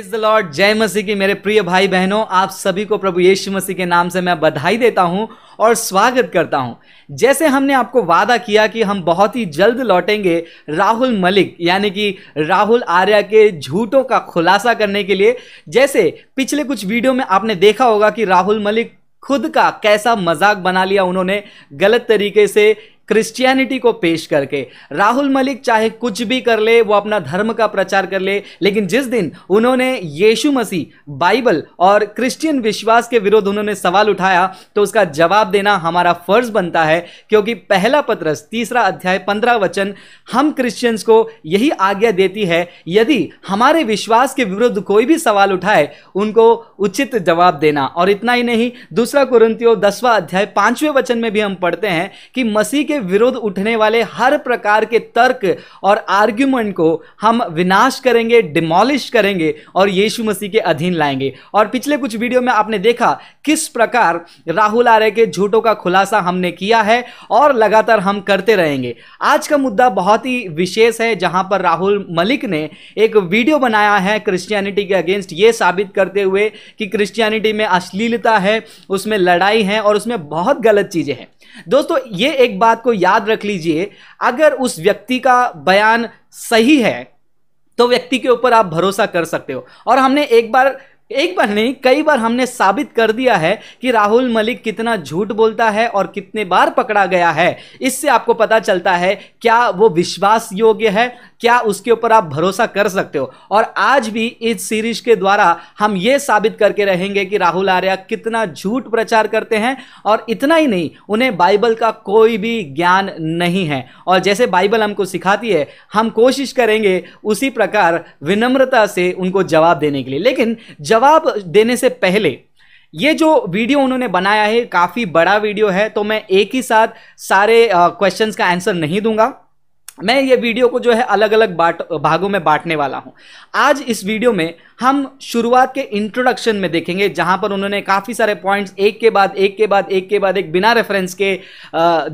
praise the Lord जय मसीह की मेरे प्रिय भाई बहनों आप सभी को प्रभु यीशु मसीह के नाम से मैं बधाई देता हूं और स्वागत करता हूं जैसे हमने आपको वादा किया कि हम बहुत ही जल्द लौटेंगे राहुल मलिक यानी कि राहुल आर्या के झूठों का खुलासा करने के लिए जैसे पिछले कुछ वीडियो में आपने देखा होगा कि राहुल मलिक खुद का कैसा मजाक बना लिया उन्होंने गलत तरीके से क्रिश्चियनिटी को पेश करके राहुल मलिक चाहे कुछ भी कर ले वो अपना धर्म का प्रचार कर ले लेकिन जिस दिन उन्होंने यीशु मसीह बाइबल और क्रिश्चियन विश्वास के विरोध उन्होंने सवाल उठाया तो उसका जवाब देना हमारा फर्ज बनता है क्योंकि पहला पत्रस तीसरा अध्याय पंद्रह वचन हम क्रिश्चियंस को यही आज्ञा देती है यदि हमारे विश्वास के विरुद्ध कोई भी सवाल उठाए उनको उचित जवाब देना और इतना ही नहीं दूसरा कुरंतियों दसवा अध्याय पांचवें वचन में भी हम पढ़ते हैं कि मसीह के विरोध उठने वाले हर प्रकार के तर्क और आर्ग्यूमेंट को हम विनाश करेंगे डिमोलिश करेंगे और यीशु मसीह के अधीन लाएंगे और पिछले कुछ वीडियो में आपने देखा किस प्रकार राहुल आर्य के झूठों का खुलासा हमने किया है और लगातार हम करते रहेंगे आज का मुद्दा बहुत ही विशेष है जहां पर राहुल मलिक ने एक वीडियो बनाया है क्रिश्चियनिटी के अगेंस्ट ये साबित करते हुए कि क्रिश्चियनिटी में अश्लीलता है उसमें लड़ाई है और उसमें बहुत गलत चीज़ें हैं दोस्तों ये एक बात को याद रख लीजिए अगर उस व्यक्ति का बयान सही है तो व्यक्ति के ऊपर आप भरोसा कर सकते हो और हमने एक बार एक बार नहीं कई बार हमने साबित कर दिया है कि राहुल मलिक कितना झूठ बोलता है और कितने बार पकड़ा गया है इससे आपको पता चलता है क्या वो विश्वास योग्य है क्या उसके ऊपर आप भरोसा कर सकते हो और आज भी इस सीरीज के द्वारा हम ये साबित करके रहेंगे कि राहुल आर्या कितना झूठ प्रचार करते हैं और इतना ही नहीं उन्हें बाइबल का कोई भी ज्ञान नहीं है और जैसे बाइबल हमको सिखाती है हम कोशिश करेंगे उसी प्रकार विनम्रता से उनको जवाब देने के लिए लेकिन जवाब देने से पहले ये जो वीडियो उन्होंने बनाया है काफ़ी बड़ा वीडियो है तो मैं एक ही साथ सारे क्वेश्चंस का आंसर नहीं दूंगा मैं ये वीडियो को जो है अलग अलग बाट भागों में बांटने वाला हूँ आज इस वीडियो में हम शुरुआत के इंट्रोडक्शन में देखेंगे जहाँ पर उन्होंने काफ़ी सारे पॉइंट्स एक के बाद एक के बाद एक के बाद एक बिना रेफरेंस के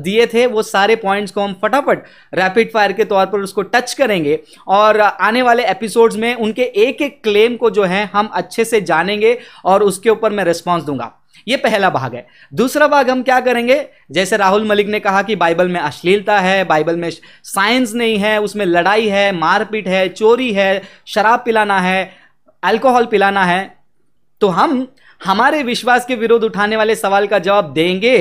दिए थे वो सारे पॉइंट्स को हम फटाफट रैपिड फायर के तौर पर उसको टच करेंगे और आने वाले एपिसोड्स में उनके एक एक क्लेम को जो है हम अच्छे से जानेंगे और उसके ऊपर मैं रिस्पॉन्स दूंगा ये पहला भाग है दूसरा भाग हम क्या करेंगे जैसे राहुल मलिक ने कहा कि बाइबल में अश्लीलता है बाइबल में साइंस नहीं है उसमें लड़ाई है मारपीट है चोरी है शराब पिलाना है अल्कोहल पिलाना है तो हम हमारे विश्वास के विरोध उठाने वाले सवाल का जवाब देंगे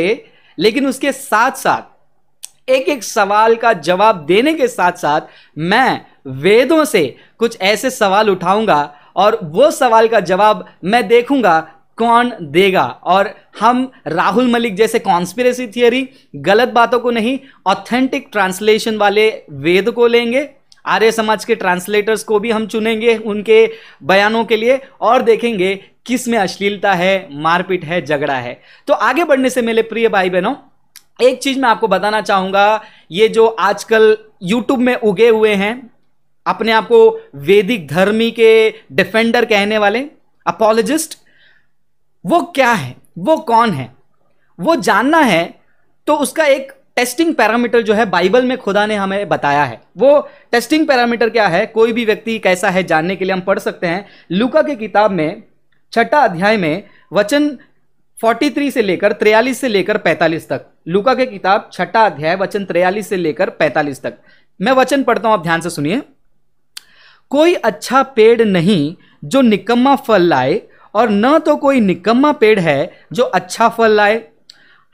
लेकिन उसके साथ साथ एक एक सवाल का जवाब देने के साथ साथ मैं वेदों से कुछ ऐसे सवाल उठाऊंगा और वो सवाल का जवाब मैं देखूंगा कौन देगा और हम राहुल मलिक जैसे कॉन्स्पिरेसी थियरी गलत बातों को नहीं ऑथेंटिक ट्रांसलेशन वाले वेद को लेंगे आर्य समाज के ट्रांसलेटर्स को भी हम चुनेंगे उनके बयानों के लिए और देखेंगे किस में अश्लीलता है मारपीट है झगड़ा है तो आगे बढ़ने से मेरे प्रिय भाई बहनों एक चीज़ मैं आपको बताना चाहूँगा ये जो आजकल यूट्यूब में उगे हुए हैं अपने आप को वैदिक धर्मी के डिफेंडर कहने वाले अपोलोजिस्ट वो क्या है वो कौन है वो जानना है तो उसका एक टेस्टिंग पैरामीटर जो है बाइबल में खुदा ने हमें बताया है वो टेस्टिंग पैरामीटर क्या है कोई भी व्यक्ति कैसा है जानने के लिए हम पढ़ सकते हैं लुका की किताब में छठा अध्याय में वचन 43 से लेकर 43 से लेकर 45 तक लुका के किताब छठा अध्याय वचन 43 से लेकर 45 तक मैं वचन पढ़ता हूं आप ध्यान से सुनिए कोई अच्छा पेड़ नहीं जो निकम्मा फल लाए और न तो कोई निकम्मा पेड़ है जो अच्छा फल लाए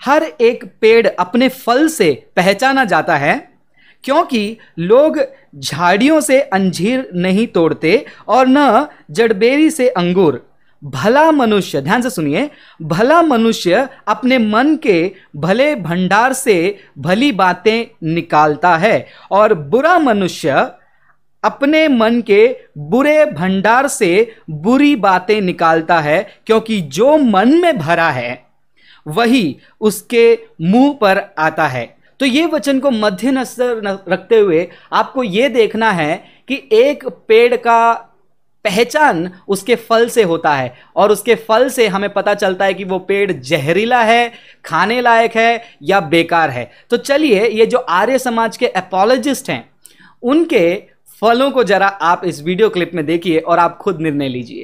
हर एक पेड़ अपने फल से पहचाना जाता है क्योंकि लोग झाड़ियों से अंजीर नहीं तोड़ते और न जड़बेरी से अंगूर भला मनुष्य ध्यान से सुनिए भला मनुष्य अपने मन के भले भंडार से भली बातें निकालता है और बुरा मनुष्य अपने मन के बुरे भंडार से बुरी बातें निकालता है क्योंकि जो मन में भरा है वही उसके मुंह पर आता है तो ये वचन को मध्यनजर रखते हुए आपको ये देखना है कि एक पेड़ का पहचान उसके फल से होता है और उसके फल से हमें पता चलता है कि वो पेड़ जहरीला है खाने लायक है या बेकार है तो चलिए ये जो आर्य समाज के एपोलॉजिस्ट हैं उनके फलों को जरा आप इस वीडियो क्लिप में देखिए और आप खुद निर्णय लीजिए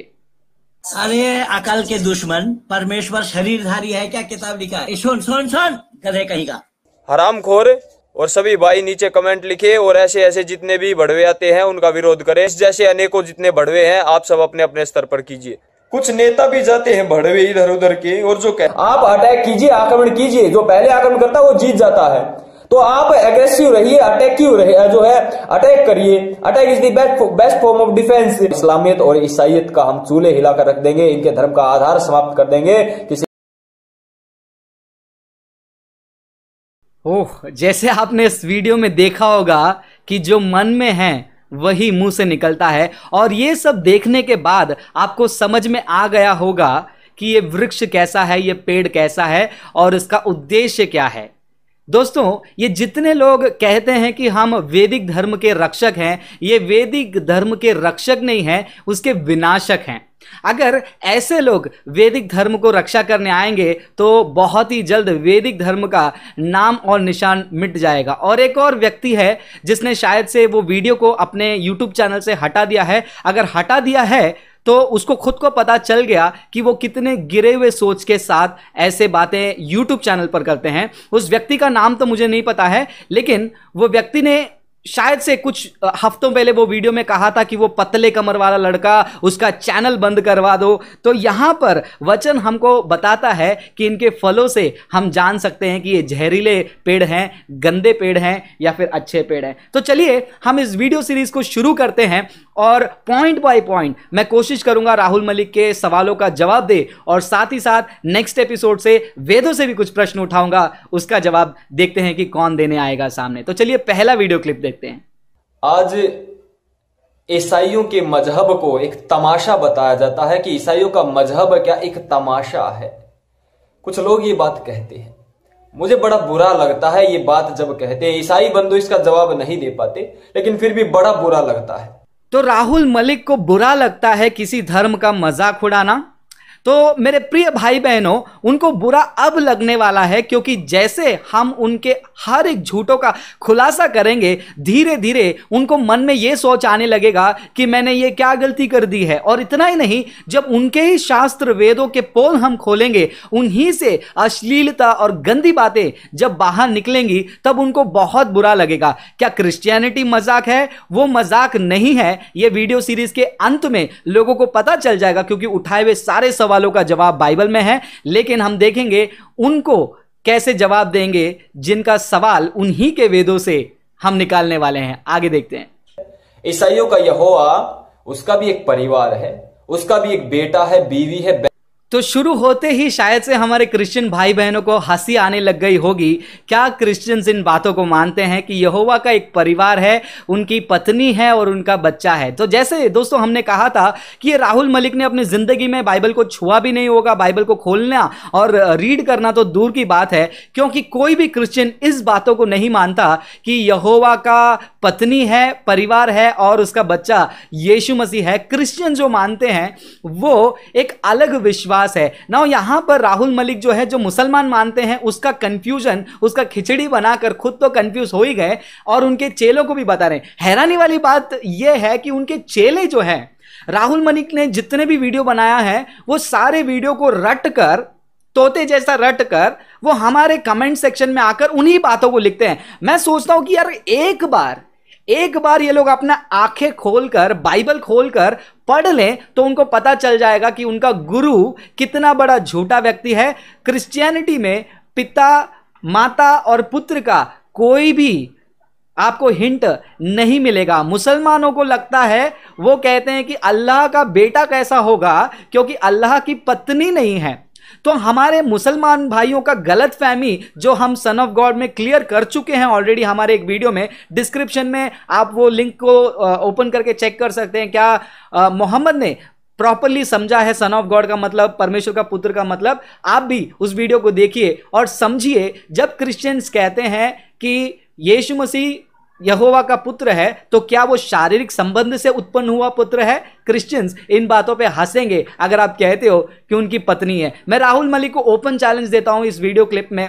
अरे अकाल के दुश्मन परमेश्वर शरीरधारी है क्या किताब लिखा है सुन सुन सुन गधे कहीं का हराम खोर और सभी भाई नीचे कमेंट लिखे और ऐसे ऐसे जितने भी बढ़वे आते हैं उनका विरोध करें इस जैसे अनेकों जितने बढ़वे हैं आप सब अपने अपने स्तर पर कीजिए कुछ नेता भी जाते हैं बढ़वे इधर उधर के और जो कह आप अटैक कीजिए आक्रमण कीजिए जो पहले आक्रमण करता है वो जीत जाता है तो आप एग्रेसिव रहिए अटैकिव जो है अटैक करिए attack is best form of defence इस्लामियत और ईसाइत का हम चूल्हे हिलाकर रख देंगे इनके धर्म का आधार समाप्त कर देंगे किसी ओह जैसे आपने इस वीडियो में देखा होगा कि जो मन में है वही मुंह से निकलता है और ये सब देखने के बाद आपको समझ में आ गया होगा कि ये वृक्ष कैसा है ये पेड़ कैसा है और इसका उद्देश्य क्या है दोस्तों ये जितने लोग कहते हैं कि हम वैदिक धर्म के रक्षक हैं ये वैदिक धर्म के रक्षक नहीं हैं उसके विनाशक हैं अगर ऐसे लोग वैदिक धर्म को रक्षा करने आएंगे तो बहुत ही जल्द वैदिक धर्म का नाम और निशान मिट जाएगा और एक और व्यक्ति है जिसने शायद से वो वीडियो को अपने यूट्यूब चैनल से हटा दिया है अगर हटा दिया है तो उसको खुद को पता चल गया कि वो कितने गिरे हुए सोच के साथ ऐसे बातें यूट्यूब चैनल पर करते हैं उस व्यक्ति का नाम तो मुझे नहीं पता है लेकिन वो व्यक्ति ने शायद से कुछ हफ्तों पहले वो वीडियो में कहा था कि वो पतले कमर वाला लड़का उसका चैनल बंद करवा दो तो यहाँ पर वचन हमको बताता है कि इनके फलों से हम जान सकते हैं कि ये जहरीले पेड़ हैं गंदे पेड़ हैं या फिर अच्छे पेड़ हैं तो चलिए हम इस वीडियो सीरीज को शुरू करते हैं और पॉइंट बाय पॉइंट मैं कोशिश करूंगा राहुल मलिक के सवालों का जवाब दे और साथ ही साथ नेक्स्ट एपिसोड से वेदों से भी कुछ प्रश्न उठाऊंगा उसका जवाब देखते हैं कि कौन देने आएगा सामने तो चलिए पहला वीडियो क्लिप देखते हैं आज ईसाइयों के मजहब को एक तमाशा बताया जाता है कि ईसाइयों का मजहब क्या एक तमाशा है कुछ लोग ये बात कहते हैं मुझे बड़ा बुरा लगता है ये बात जब कहते हैं ईसाई बंधु इसका जवाब नहीं दे पाते लेकिन फिर भी बड़ा बुरा लगता है तो राहुल मलिक को बुरा लगता है किसी धर्म का मजाक उड़ाना तो मेरे प्रिय भाई बहनों उनको बुरा अब लगने वाला है क्योंकि जैसे हम उनके हर एक झूठों का खुलासा करेंगे धीरे धीरे उनको मन में ये सोच आने लगेगा कि मैंने ये क्या गलती कर दी है और इतना ही नहीं जब उनके ही शास्त्र वेदों के पोल हम खोलेंगे उन्हीं से अश्लीलता और गंदी बातें जब बाहर निकलेंगी तब उनको बहुत बुरा लगेगा क्या क्रिश्चियनिटी मजाक है वो मजाक नहीं है ये वीडियो सीरीज के अंत में लोगों को पता चल जाएगा क्योंकि उठाए हुए सारे सवाल सवालों का जवाब बाइबल में है लेकिन हम देखेंगे उनको कैसे जवाब देंगे जिनका सवाल उन्हीं के वेदों से हम निकालने वाले हैं आगे देखते हैं ईसाइयों का यहोवा उसका भी एक परिवार है उसका भी एक बेटा है बीवी है तो शुरू होते ही शायद से हमारे क्रिश्चियन भाई बहनों को हंसी आने लग गई होगी क्या क्रिश्चियंस इन बातों को मानते हैं कि यहोवा का एक परिवार है उनकी पत्नी है और उनका बच्चा है तो जैसे दोस्तों हमने कहा था कि राहुल मलिक ने अपनी ज़िंदगी में बाइबल को छुआ भी नहीं होगा बाइबल को खोलना और रीड करना तो दूर की बात है क्योंकि कोई भी क्रिश्चियन इस बातों को नहीं मानता कि यहोवा का पत्नी है परिवार है और उसका बच्चा यीशु मसीह है क्रिश्चियन जो मानते हैं वो एक अलग विश्वास पास है ना यहाँ पर राहुल मलिक जो है जो मुसलमान मानते हैं उसका कन्फ्यूजन उसका खिचड़ी बनाकर खुद तो कन्फ्यूज हो ही गए और उनके चेलों को भी बता रहे हैं हैरानी वाली बात यह है कि उनके चेले जो है राहुल मलिक ने जितने भी वीडियो बनाया है वो सारे वीडियो को रट कर तोते जैसा रट कर वो हमारे कमेंट सेक्शन में आकर उन्हीं बातों को लिखते हैं मैं सोचता हूं कि यार एक बार एक बार ये लोग अपना आंखें खोलकर बाइबल खोलकर पढ़ लें तो उनको पता चल जाएगा कि उनका गुरु कितना बड़ा झूठा व्यक्ति है क्रिश्चियनिटी में पिता माता और पुत्र का कोई भी आपको हिंट नहीं मिलेगा मुसलमानों को लगता है वो कहते हैं कि अल्लाह का बेटा कैसा होगा क्योंकि अल्लाह की पत्नी नहीं है तो हमारे मुसलमान भाइयों का गलत फहमी जो हम सन ऑफ गॉड में क्लियर कर चुके हैं ऑलरेडी हमारे एक वीडियो में डिस्क्रिप्शन में आप वो लिंक को ओपन करके चेक कर सकते हैं क्या मोहम्मद ने प्रॉपरली समझा है सन ऑफ गॉड का मतलब परमेश्वर का पुत्र का मतलब आप भी उस वीडियो को देखिए और समझिए जब क्रिश्चियंस कहते हैं कि यीशु मसीह यहोवा का पुत्र है तो क्या वो शारीरिक संबंध से उत्पन्न हुआ पुत्र है क्रिश्चियंस इन बातों पे हंसेंगे अगर आप कहते हो कि उनकी पत्नी है मैं राहुल मलिक को ओपन चैलेंज देता हूँ इस वीडियो क्लिप में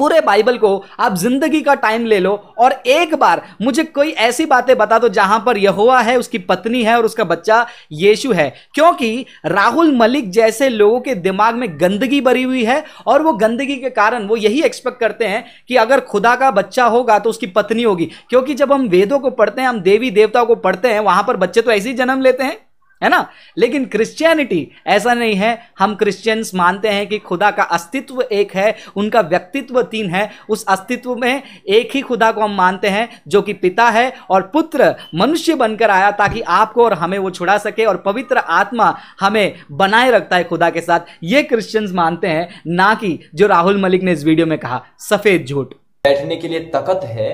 पूरे बाइबल को आप जिंदगी का टाइम ले लो और एक बार मुझे कोई ऐसी बातें बता दो जहां पर यहुआ है उसकी पत्नी है और उसका बच्चा यीशु है क्योंकि राहुल मलिक जैसे लोगों के दिमाग में गंदगी भरी हुई है और वो गंदगी के कारण वो यही एक्सपेक्ट करते हैं कि अगर खुदा का बच्चा होगा तो उसकी पत्नी होगी क्योंकि जब हम वेदों को पढ़ते हैं हम देवी देवताओं को पढ़ते हैं वहां पर बच्चे तो ऐसे ही जन्म लेते हैं है ना लेकिन क्रिश्चियनिटी ऐसा नहीं है हम क्रिश्चियंस मानते हैं कि खुदा का अस्तित्व एक है उनका व्यक्तित्व तीन है उस अस्तित्व में एक ही खुदा को हम मानते हैं जो कि पिता है और पुत्र मनुष्य बनकर आया ताकि आपको और हमें वो छुड़ा सके और पवित्र आत्मा हमें बनाए रखता है खुदा के साथ ये क्रिश्चियंस मानते हैं ना कि जो राहुल मलिक ने इस वीडियो में कहा सफेद झूठ बैठने के लिए तकत है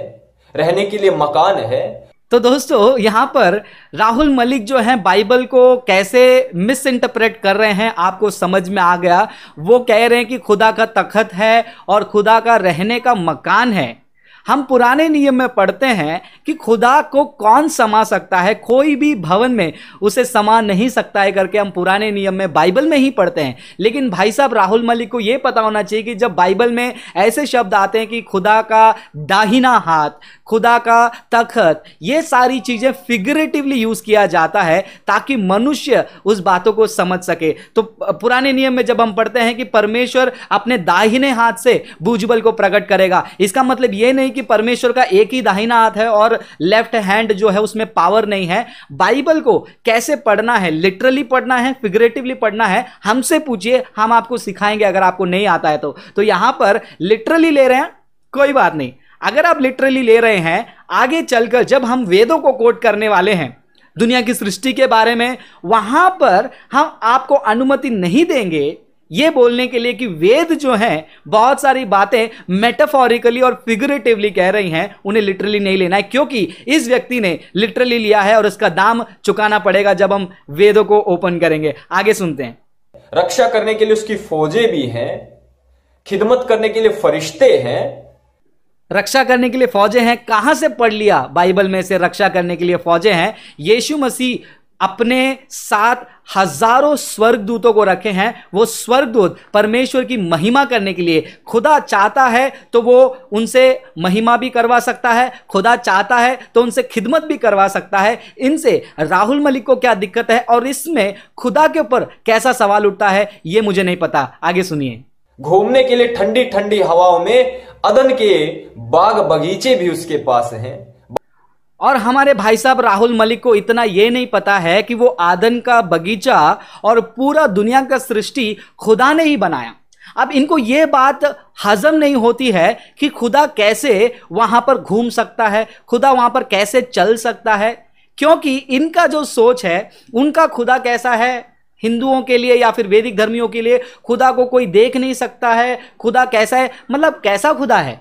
रहने के लिए मकान है तो दोस्तों यहाँ पर राहुल मलिक जो हैं बाइबल को कैसे मिस इंटरप्रेट कर रहे हैं आपको समझ में आ गया वो कह रहे हैं कि खुदा का तखत है और खुदा का रहने का मकान है हम पुराने नियम में पढ़ते हैं कि खुदा को कौन समा सकता है कोई भी भवन में उसे समा नहीं सकता है करके हम पुराने नियम में बाइबल में ही पढ़ते हैं लेकिन भाई साहब राहुल मलिक को ये पता होना चाहिए कि जब बाइबल में ऐसे शब्द आते हैं कि खुदा का दाहिना हाथ खुदा का तखत ये सारी चीज़ें फिगरेटिवली यूज़ किया जाता है ताकि मनुष्य उस बातों को समझ सके तो पुराने नियम में जब हम पढ़ते हैं कि परमेश्वर अपने दाहिने हाथ से भूजबल को प्रकट करेगा इसका मतलब ये नहीं कि परमेश्वर का एक ही दाहिना हाथ है और लेफ्ट हैंड जो है उसमें पावर नहीं है बाइबल को कैसे पढ़ना है लिटरली पढ़ना है फिगरेटिवली पढ़ना है हमसे पूछिए हम आपको सिखाएंगे अगर आपको नहीं आता है तो, तो यहां पर लिटरली ले रहे हैं कोई बात नहीं अगर आप लिटरली ले रहे हैं आगे चलकर जब हम वेदों को कोट करने वाले हैं दुनिया की सृष्टि के बारे में वहां पर हम आपको अनुमति नहीं देंगे ये बोलने के लिए कि वेद जो है बहुत सारी बातें मेटाफोरिकली और फिगरेटिवली कह रही हैं उन्हें लिटरली नहीं लेना है क्योंकि इस व्यक्ति ने लिटरली लिया है और इसका दाम चुकाना पड़ेगा जब हम वेदों को ओपन करेंगे आगे सुनते हैं रक्षा करने के लिए उसकी फौजें भी हैं खिदमत करने के लिए फरिश्ते हैं रक्षा करने के लिए फौजें हैं कहां से पढ़ लिया बाइबल में से रक्षा करने के लिए फौजें हैं यीशु मसीह अपने साथ हजारों स्वर्गदूतों को रखे हैं वो स्वर्गदूत परमेश्वर की महिमा करने के लिए खुदा चाहता है तो वो उनसे महिमा भी करवा सकता है खुदा चाहता है तो उनसे खिदमत भी करवा सकता है इनसे राहुल मलिक को क्या दिक्कत है और इसमें खुदा के ऊपर कैसा सवाल उठता है ये मुझे नहीं पता आगे सुनिए घूमने के लिए ठंडी ठंडी हवाओं में अदन के बाग बगीचे भी उसके पास हैं और हमारे भाई साहब राहुल मलिक को इतना ये नहीं पता है कि वो आदन का बगीचा और पूरा दुनिया का सृष्टि खुदा ने ही बनाया अब इनको ये बात हजम नहीं होती है कि खुदा कैसे वहाँ पर घूम सकता है खुदा वहाँ पर कैसे चल सकता है क्योंकि इनका जो सोच है उनका खुदा कैसा है हिंदुओं के लिए या फिर वैदिक धर्मियों के लिए खुदा को कोई देख नहीं सकता है खुदा कैसा है मतलब कैसा खुदा है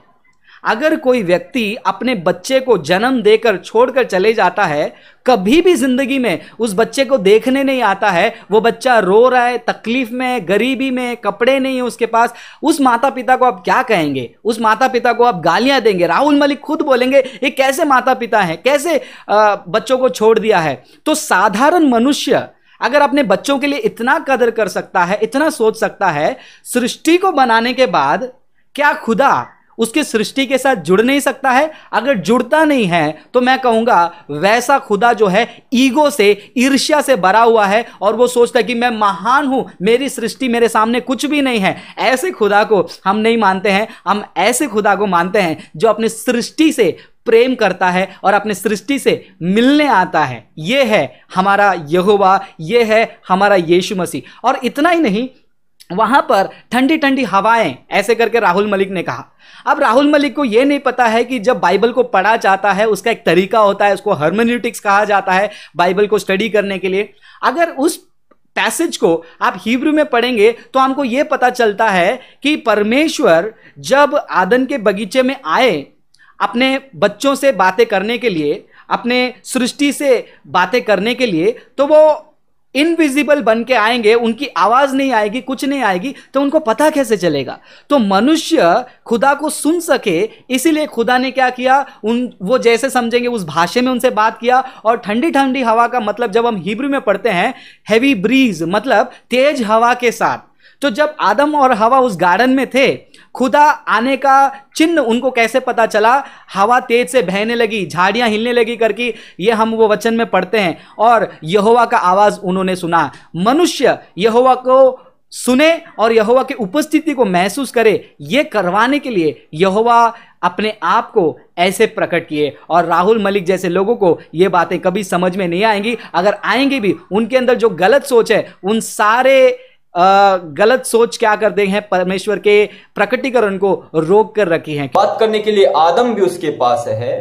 अगर कोई व्यक्ति अपने बच्चे को जन्म देकर छोड़कर चले जाता है कभी भी जिंदगी में उस बच्चे को देखने नहीं आता है वो बच्चा रो रहा है तकलीफ में गरीबी में कपड़े नहीं है उसके पास उस माता पिता को आप क्या कहेंगे उस माता पिता को आप गालियां देंगे राहुल मलिक खुद बोलेंगे ये कैसे माता पिता हैं कैसे आ, बच्चों को छोड़ दिया है तो साधारण मनुष्य अगर अपने बच्चों के लिए इतना कदर कर सकता है इतना सोच सकता है सृष्टि को बनाने के बाद क्या खुदा उसकी सृष्टि के साथ जुड़ नहीं सकता है अगर जुड़ता नहीं है तो मैं कहूँगा वैसा खुदा जो है ईगो से ईर्ष्या से भरा हुआ है और वो सोचता है कि मैं महान हूँ मेरी सृष्टि मेरे सामने कुछ भी नहीं है ऐसे खुदा को हम नहीं मानते हैं हम ऐसे खुदा को मानते हैं जो अपनी सृष्टि से प्रेम करता है और अपने सृष्टि से मिलने आता है ये है हमारा यहोवा ये है हमारा यीशु मसीह और इतना ही नहीं वहां पर ठंडी ठंडी हवाएं ऐसे करके राहुल मलिक ने कहा अब राहुल मलिक को यह नहीं पता है कि जब बाइबल को पढ़ा जाता है उसका एक तरीका होता है उसको हर्मोन्यूटिक्स कहा जाता है बाइबल को स्टडी करने के लिए अगर उस पैसेज को आप हिब्रू में पढ़ेंगे तो हमको ये पता चलता है कि परमेश्वर जब आदन के बगीचे में आए अपने बच्चों से बातें करने के लिए अपने सृष्टि से बातें करने के लिए तो वो इनविजिबल बन के आएंगे उनकी आवाज नहीं आएगी कुछ नहीं आएगी तो उनको पता कैसे चलेगा तो मनुष्य खुदा को सुन सके इसीलिए खुदा ने क्या किया उन वो जैसे समझेंगे उस भाषा में उनसे बात किया और ठंडी ठंडी हवा का मतलब जब हम हिब्रू में पढ़ते हैं हैवी ब्रीज मतलब तेज हवा के साथ तो जब आदम और हवा उस गार्डन में थे खुदा आने का चिन्ह उनको कैसे पता चला हवा तेज से बहने लगी झाड़ियाँ हिलने लगी करके ये हम वो वचन में पढ़ते हैं और यहोवा का आवाज़ उन्होंने सुना मनुष्य यहोवा को सुने और यहोवा की उपस्थिति को महसूस करे ये करवाने के लिए यहोवा अपने आप को ऐसे प्रकट किए और राहुल मलिक जैसे लोगों को ये बातें कभी समझ में नहीं आएंगी अगर आएंगी भी उनके अंदर जो गलत सोच है उन सारे गलत सोच क्या करते हैं परमेश्वर के प्रकटीकरण को रोक कर रखी है बात करने के लिए आदम भी उसके पास है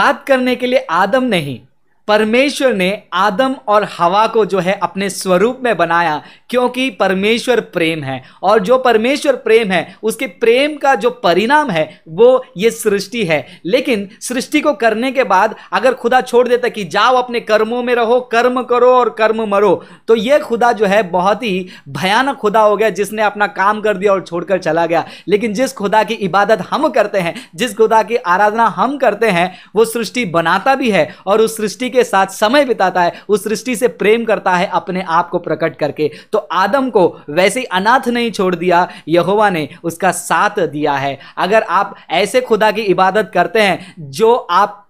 बात करने के लिए आदम नहीं परमेश्वर ने आदम और हवा को जो है अपने स्वरूप में बनाया क्योंकि परमेश्वर प्रेम है और जो परमेश्वर प्रेम है उसके प्रेम का जो परिणाम है वो ये सृष्टि है लेकिन सृष्टि को करने के बाद अगर खुदा छोड़ देता कि जाओ अपने कर्मों में रहो कर्म करो और कर्म मरो तो ये खुदा जो है बहुत ही भयानक खुदा हो गया जिसने अपना काम कर दिया और छोड़कर चला गया लेकिन जिस खुदा की इबादत हम करते हैं जिस खुदा की आराधना हम करते हैं वो सृष्टि बनाता भी है और उस सृष्टि के साथ समय बिताता है उस सृष्टि से प्रेम करता है अपने आप को प्रकट करके तो आदम को वैसे ही अनाथ नहीं छोड़ दिया यहोवा ने उसका साथ दिया है अगर आप ऐसे खुदा की इबादत करते हैं जो आप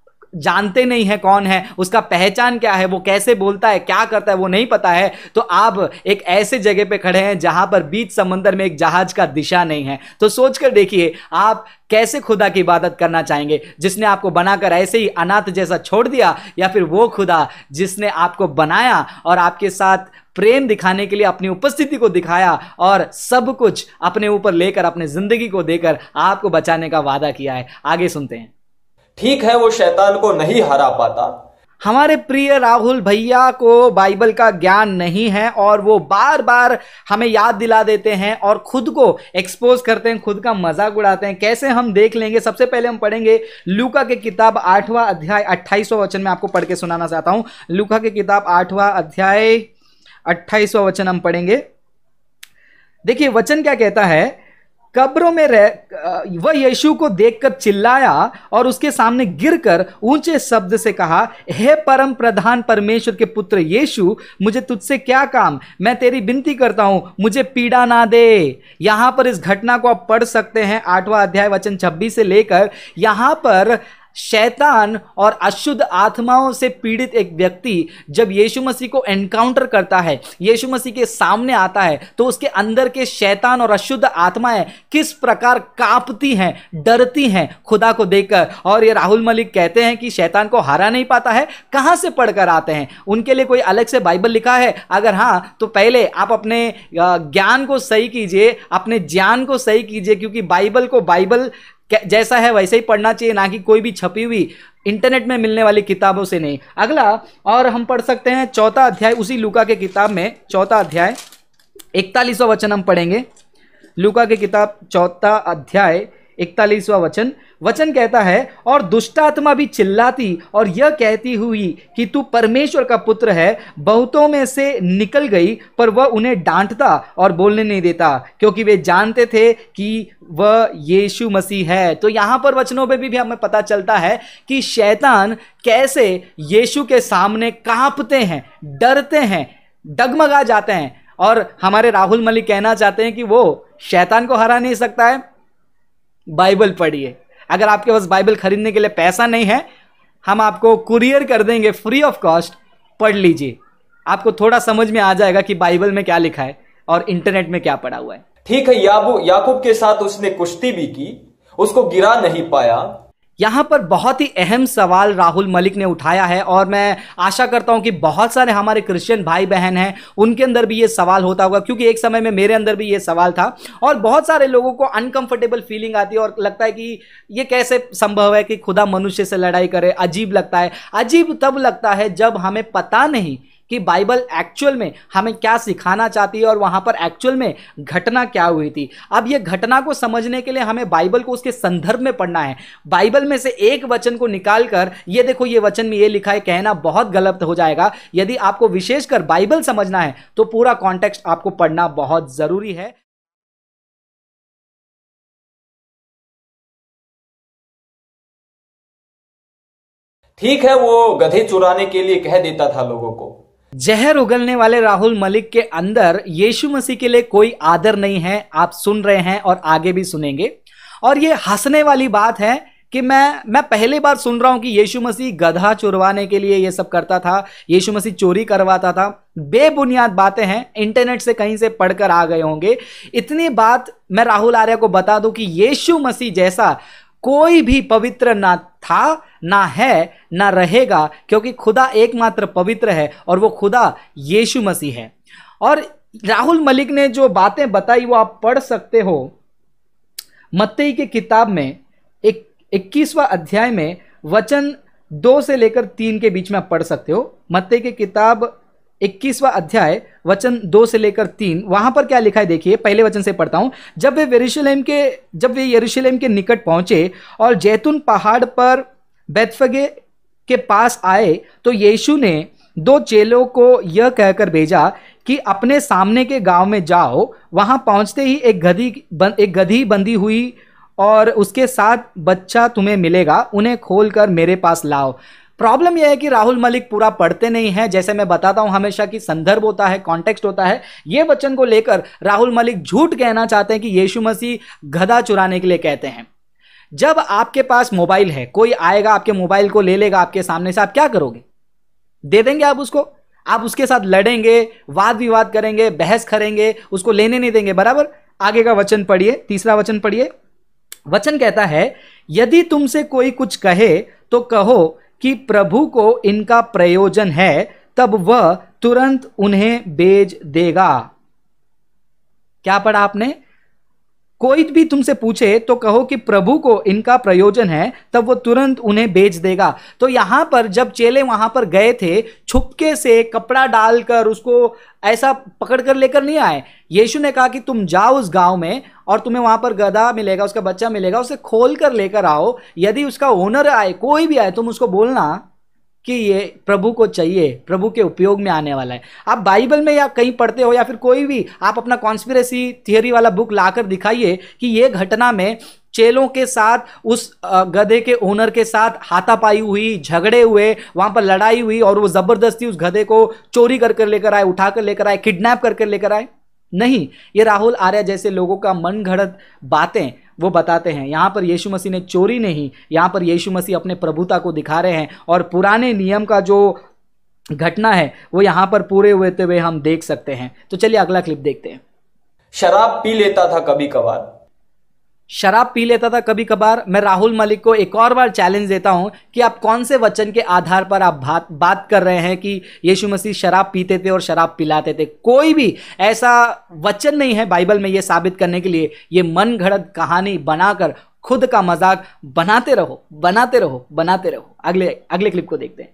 जानते नहीं है कौन है उसका पहचान क्या है वो कैसे बोलता है क्या करता है वो नहीं पता है तो आप एक ऐसे जगह पे खड़े हैं जहां पर बीच समंदर में एक जहाज का दिशा नहीं है तो सोचकर देखिए आप कैसे खुदा की इबादत करना चाहेंगे जिसने आपको बनाकर ऐसे ही अनाथ जैसा छोड़ दिया या फिर वो खुदा जिसने आपको बनाया और आपके साथ प्रेम दिखाने के लिए अपनी उपस्थिति को दिखाया और सब कुछ अपने ऊपर लेकर अपने ज़िंदगी को देकर आपको बचाने का वादा किया है आगे सुनते हैं ठीक है वो शैतान को नहीं हरा पाता हमारे प्रिय राहुल भैया को बाइबल का ज्ञान नहीं है और वो बार बार हमें याद दिला देते हैं और खुद को एक्सपोज करते हैं खुद का मजाक उड़ाते हैं कैसे हम देख लेंगे सबसे पहले हम पढ़ेंगे लूका के किताब आठवां अध्याय अट्ठाईसवा वचन में आपको पढ़ के सुनाना चाहता हूँ लूका के किताब आठवां अध्याय अट्ठाईसवा वचन हम पढ़ेंगे देखिए वचन क्या कहता है कब्रों में रह वह यीशु को देखकर चिल्लाया और उसके सामने गिरकर ऊंचे शब्द से कहा हे परम प्रधान परमेश्वर के पुत्र यीशु मुझे तुझसे क्या काम मैं तेरी विनती करता हूं मुझे पीड़ा ना दे यहां पर इस घटना को आप पढ़ सकते हैं आठवां अध्याय वचन छब्बीस से लेकर यहां पर शैतान और अशुद्ध आत्माओं से पीड़ित एक व्यक्ति जब यीशु मसीह को एनकाउंटर करता है यीशु मसीह के सामने आता है तो उसके अंदर के शैतान और अशुद्ध आत्माएं किस प्रकार कांपती हैं डरती हैं खुदा को देखकर और ये राहुल मलिक कहते हैं कि शैतान को हरा नहीं पाता है कहाँ से पढ़कर आते हैं उनके लिए कोई अलग से बाइबल लिखा है अगर हाँ तो पहले आप अपने ज्ञान को सही कीजिए अपने ज्ञान को सही कीजिए क्योंकि बाइबल को बाइबल जैसा है वैसे ही पढ़ना चाहिए ना कि कोई भी छपी हुई इंटरनेट में मिलने वाली किताबों से नहीं अगला और हम पढ़ सकते हैं चौथा अध्याय उसी लुका के किताब में चौथा अध्याय इकतालीसवा वचन हम पढ़ेंगे लुका की किताब चौथा अध्याय इकतालीसवा वचन वचन कहता है और दुष्टात्मा भी चिल्लाती और यह कहती हुई कि तू परमेश्वर का पुत्र है बहुतों में से निकल गई पर वह उन्हें डांटता और बोलने नहीं देता क्योंकि वे जानते थे कि वह यीशु मसीह है तो यहाँ पर वचनों पे भी, भी हमें पता चलता है कि शैतान कैसे यीशु के सामने कांपते हैं डरते हैं डगमगा जाते हैं और हमारे राहुल मलिक कहना चाहते हैं कि वो शैतान को हरा नहीं सकता है बाइबल पढ़िए अगर आपके पास बाइबल खरीदने के लिए पैसा नहीं है हम आपको कुरियर कर देंगे फ्री ऑफ कॉस्ट पढ़ लीजिए आपको थोड़ा समझ में आ जाएगा कि बाइबल में क्या लिखा है और इंटरनेट में क्या पढ़ा हुआ है ठीक है याबू याकूब के साथ उसने कुश्ती भी की उसको गिरा नहीं पाया यहाँ पर बहुत ही अहम सवाल राहुल मलिक ने उठाया है और मैं आशा करता हूँ कि बहुत सारे हमारे क्रिश्चियन भाई बहन हैं उनके अंदर भी ये सवाल होता होगा क्योंकि एक समय में मेरे अंदर भी ये सवाल था और बहुत सारे लोगों को अनकंफर्टेबल फीलिंग आती है और लगता है कि ये कैसे संभव है कि खुदा मनुष्य से लड़ाई करे अजीब लगता है अजीब तब लगता है जब हमें पता नहीं कि बाइबल एक्चुअल में हमें क्या सिखाना चाहती है और वहाँ पर एक्चुअल में घटना क्या हुई थी अब ये घटना को समझने के लिए हमें बाइबल को उसके संदर्भ में पढ़ना है बाइबल में से एक वचन को निकाल कर ये देखो ये वचन में ये लिखा है कहना बहुत गलत हो जाएगा यदि आपको विशेषकर बाइबल समझना है तो पूरा कॉन्टेक्स्ट आपको पढ़ना बहुत ज़रूरी है ठीक है वो गधे चुराने के लिए कह देता था लोगों को जहर उगलने वाले राहुल मलिक के अंदर यीशु मसीह के लिए कोई आदर नहीं है आप सुन रहे हैं और आगे भी सुनेंगे और ये हंसने वाली बात है कि मैं मैं पहली बार सुन रहा हूं कि यीशु मसीह गधा चुरवाने के लिए ये सब करता था यीशु मसीह चोरी करवाता था बेबुनियाद बातें हैं इंटरनेट से कहीं से पढ़कर आ गए होंगे इतनी बात मैं राहुल आर्य को बता दूं कि यीशु मसीह जैसा कोई भी पवित्र ना था ना है ना रहेगा क्योंकि खुदा एकमात्र पवित्र है और वो खुदा यीशु मसीह है और राहुल मलिक ने जो बातें बताई वो आप पढ़ सकते हो मत्तई की किताब में एक इक्कीसवा अध्याय में वचन दो से लेकर तीन के बीच में आप पढ़ सकते हो मत्तई की किताब इक्कीसवा अध्याय वचन दो से लेकर तीन वहां पर क्या लिखा है देखिए पहले वचन से पढ़ता हूं जब वे यरूशलेम के जब वे यरूशलेम के निकट पहुंचे और जैतून पहाड़ पर बैतफगे के पास आए तो यीशु ने दो चेलों को यह कहकर भेजा कि अपने सामने के गांव में जाओ वहां पहुंचते ही एक गधी बन, एक गधी बंधी हुई और उसके साथ बच्चा तुम्हें मिलेगा उन्हें खोलकर मेरे पास लाओ प्रॉब्लम यह है कि राहुल मलिक पूरा पढ़ते नहीं है जैसे मैं बताता हूं हमेशा कि संदर्भ होता है कॉन्टेक्स्ट होता है यह वचन को लेकर राहुल मलिक झूठ कहना चाहते हैं कि यीशु मसीह गधा चुराने के लिए कहते हैं जब आपके पास मोबाइल है कोई आएगा आपके मोबाइल को ले लेगा आपके सामने से आप क्या करोगे दे देंगे आप उसको आप उसके साथ लड़ेंगे वाद विवाद करेंगे बहस करेंगे उसको लेने नहीं देंगे बराबर आगे का वचन पढ़िए तीसरा वचन पढ़िए वचन कहता है यदि तुमसे कोई कुछ कहे तो कहो कि प्रभु को इनका प्रयोजन है तब वह तुरंत उन्हें बेच देगा क्या पढ़ा आपने कोई भी तुमसे पूछे तो कहो कि प्रभु को इनका प्रयोजन है तब वो तुरंत उन्हें बेच देगा तो यहाँ पर जब चेले वहाँ पर गए थे छुपके से कपड़ा डालकर उसको ऐसा पकड़ कर लेकर नहीं आए यीशु ने कहा कि तुम जाओ उस गांव में और तुम्हें वहां पर गधा मिलेगा उसका बच्चा मिलेगा उसे खोल कर लेकर आओ यदि उसका ओनर आए कोई भी आए तुम उसको बोलना कि ये प्रभु को चाहिए प्रभु के उपयोग में आने वाला है आप बाइबल में या कहीं पढ़ते हो या फिर कोई भी आप अपना कॉन्स्पिरेसी थियोरी वाला बुक लाकर दिखाइए कि ये घटना में चेलों के साथ उस गधे के ओनर के साथ हाथापाई हुई झगड़े हुए वहाँ पर लड़ाई हुई और वो ज़बरदस्ती उस गधे को चोरी कर कर लेकर आए उठा कर लेकर आए किडनैप कर कर लेकर आए नहीं ये राहुल आर्य जैसे लोगों का मन घड़त बातें वो बताते हैं यहाँ पर यीशु मसीह ने चोरी नहीं यहाँ पर यीशु मसीह अपने प्रभुता को दिखा रहे हैं और पुराने नियम का जो घटना है वो यहाँ पर पूरे हुए हुए हम देख सकते हैं तो चलिए अगला क्लिप देखते हैं शराब पी लेता था कभी कभार शराब पी लेता था कभी कभार मैं राहुल मलिक को एक और बार चैलेंज देता हूं कि आप कौन से वचन के आधार पर आप बात बात कर रहे हैं कि यीशु मसीह शराब पीते थे और शराब पिलाते थे कोई भी ऐसा वचन नहीं है बाइबल में ये साबित करने के लिए ये मन घड़त कहानी बनाकर खुद का मजाक बनाते रहो बनाते रहो बनाते रहो अगले अगले क्लिप को देखते हैं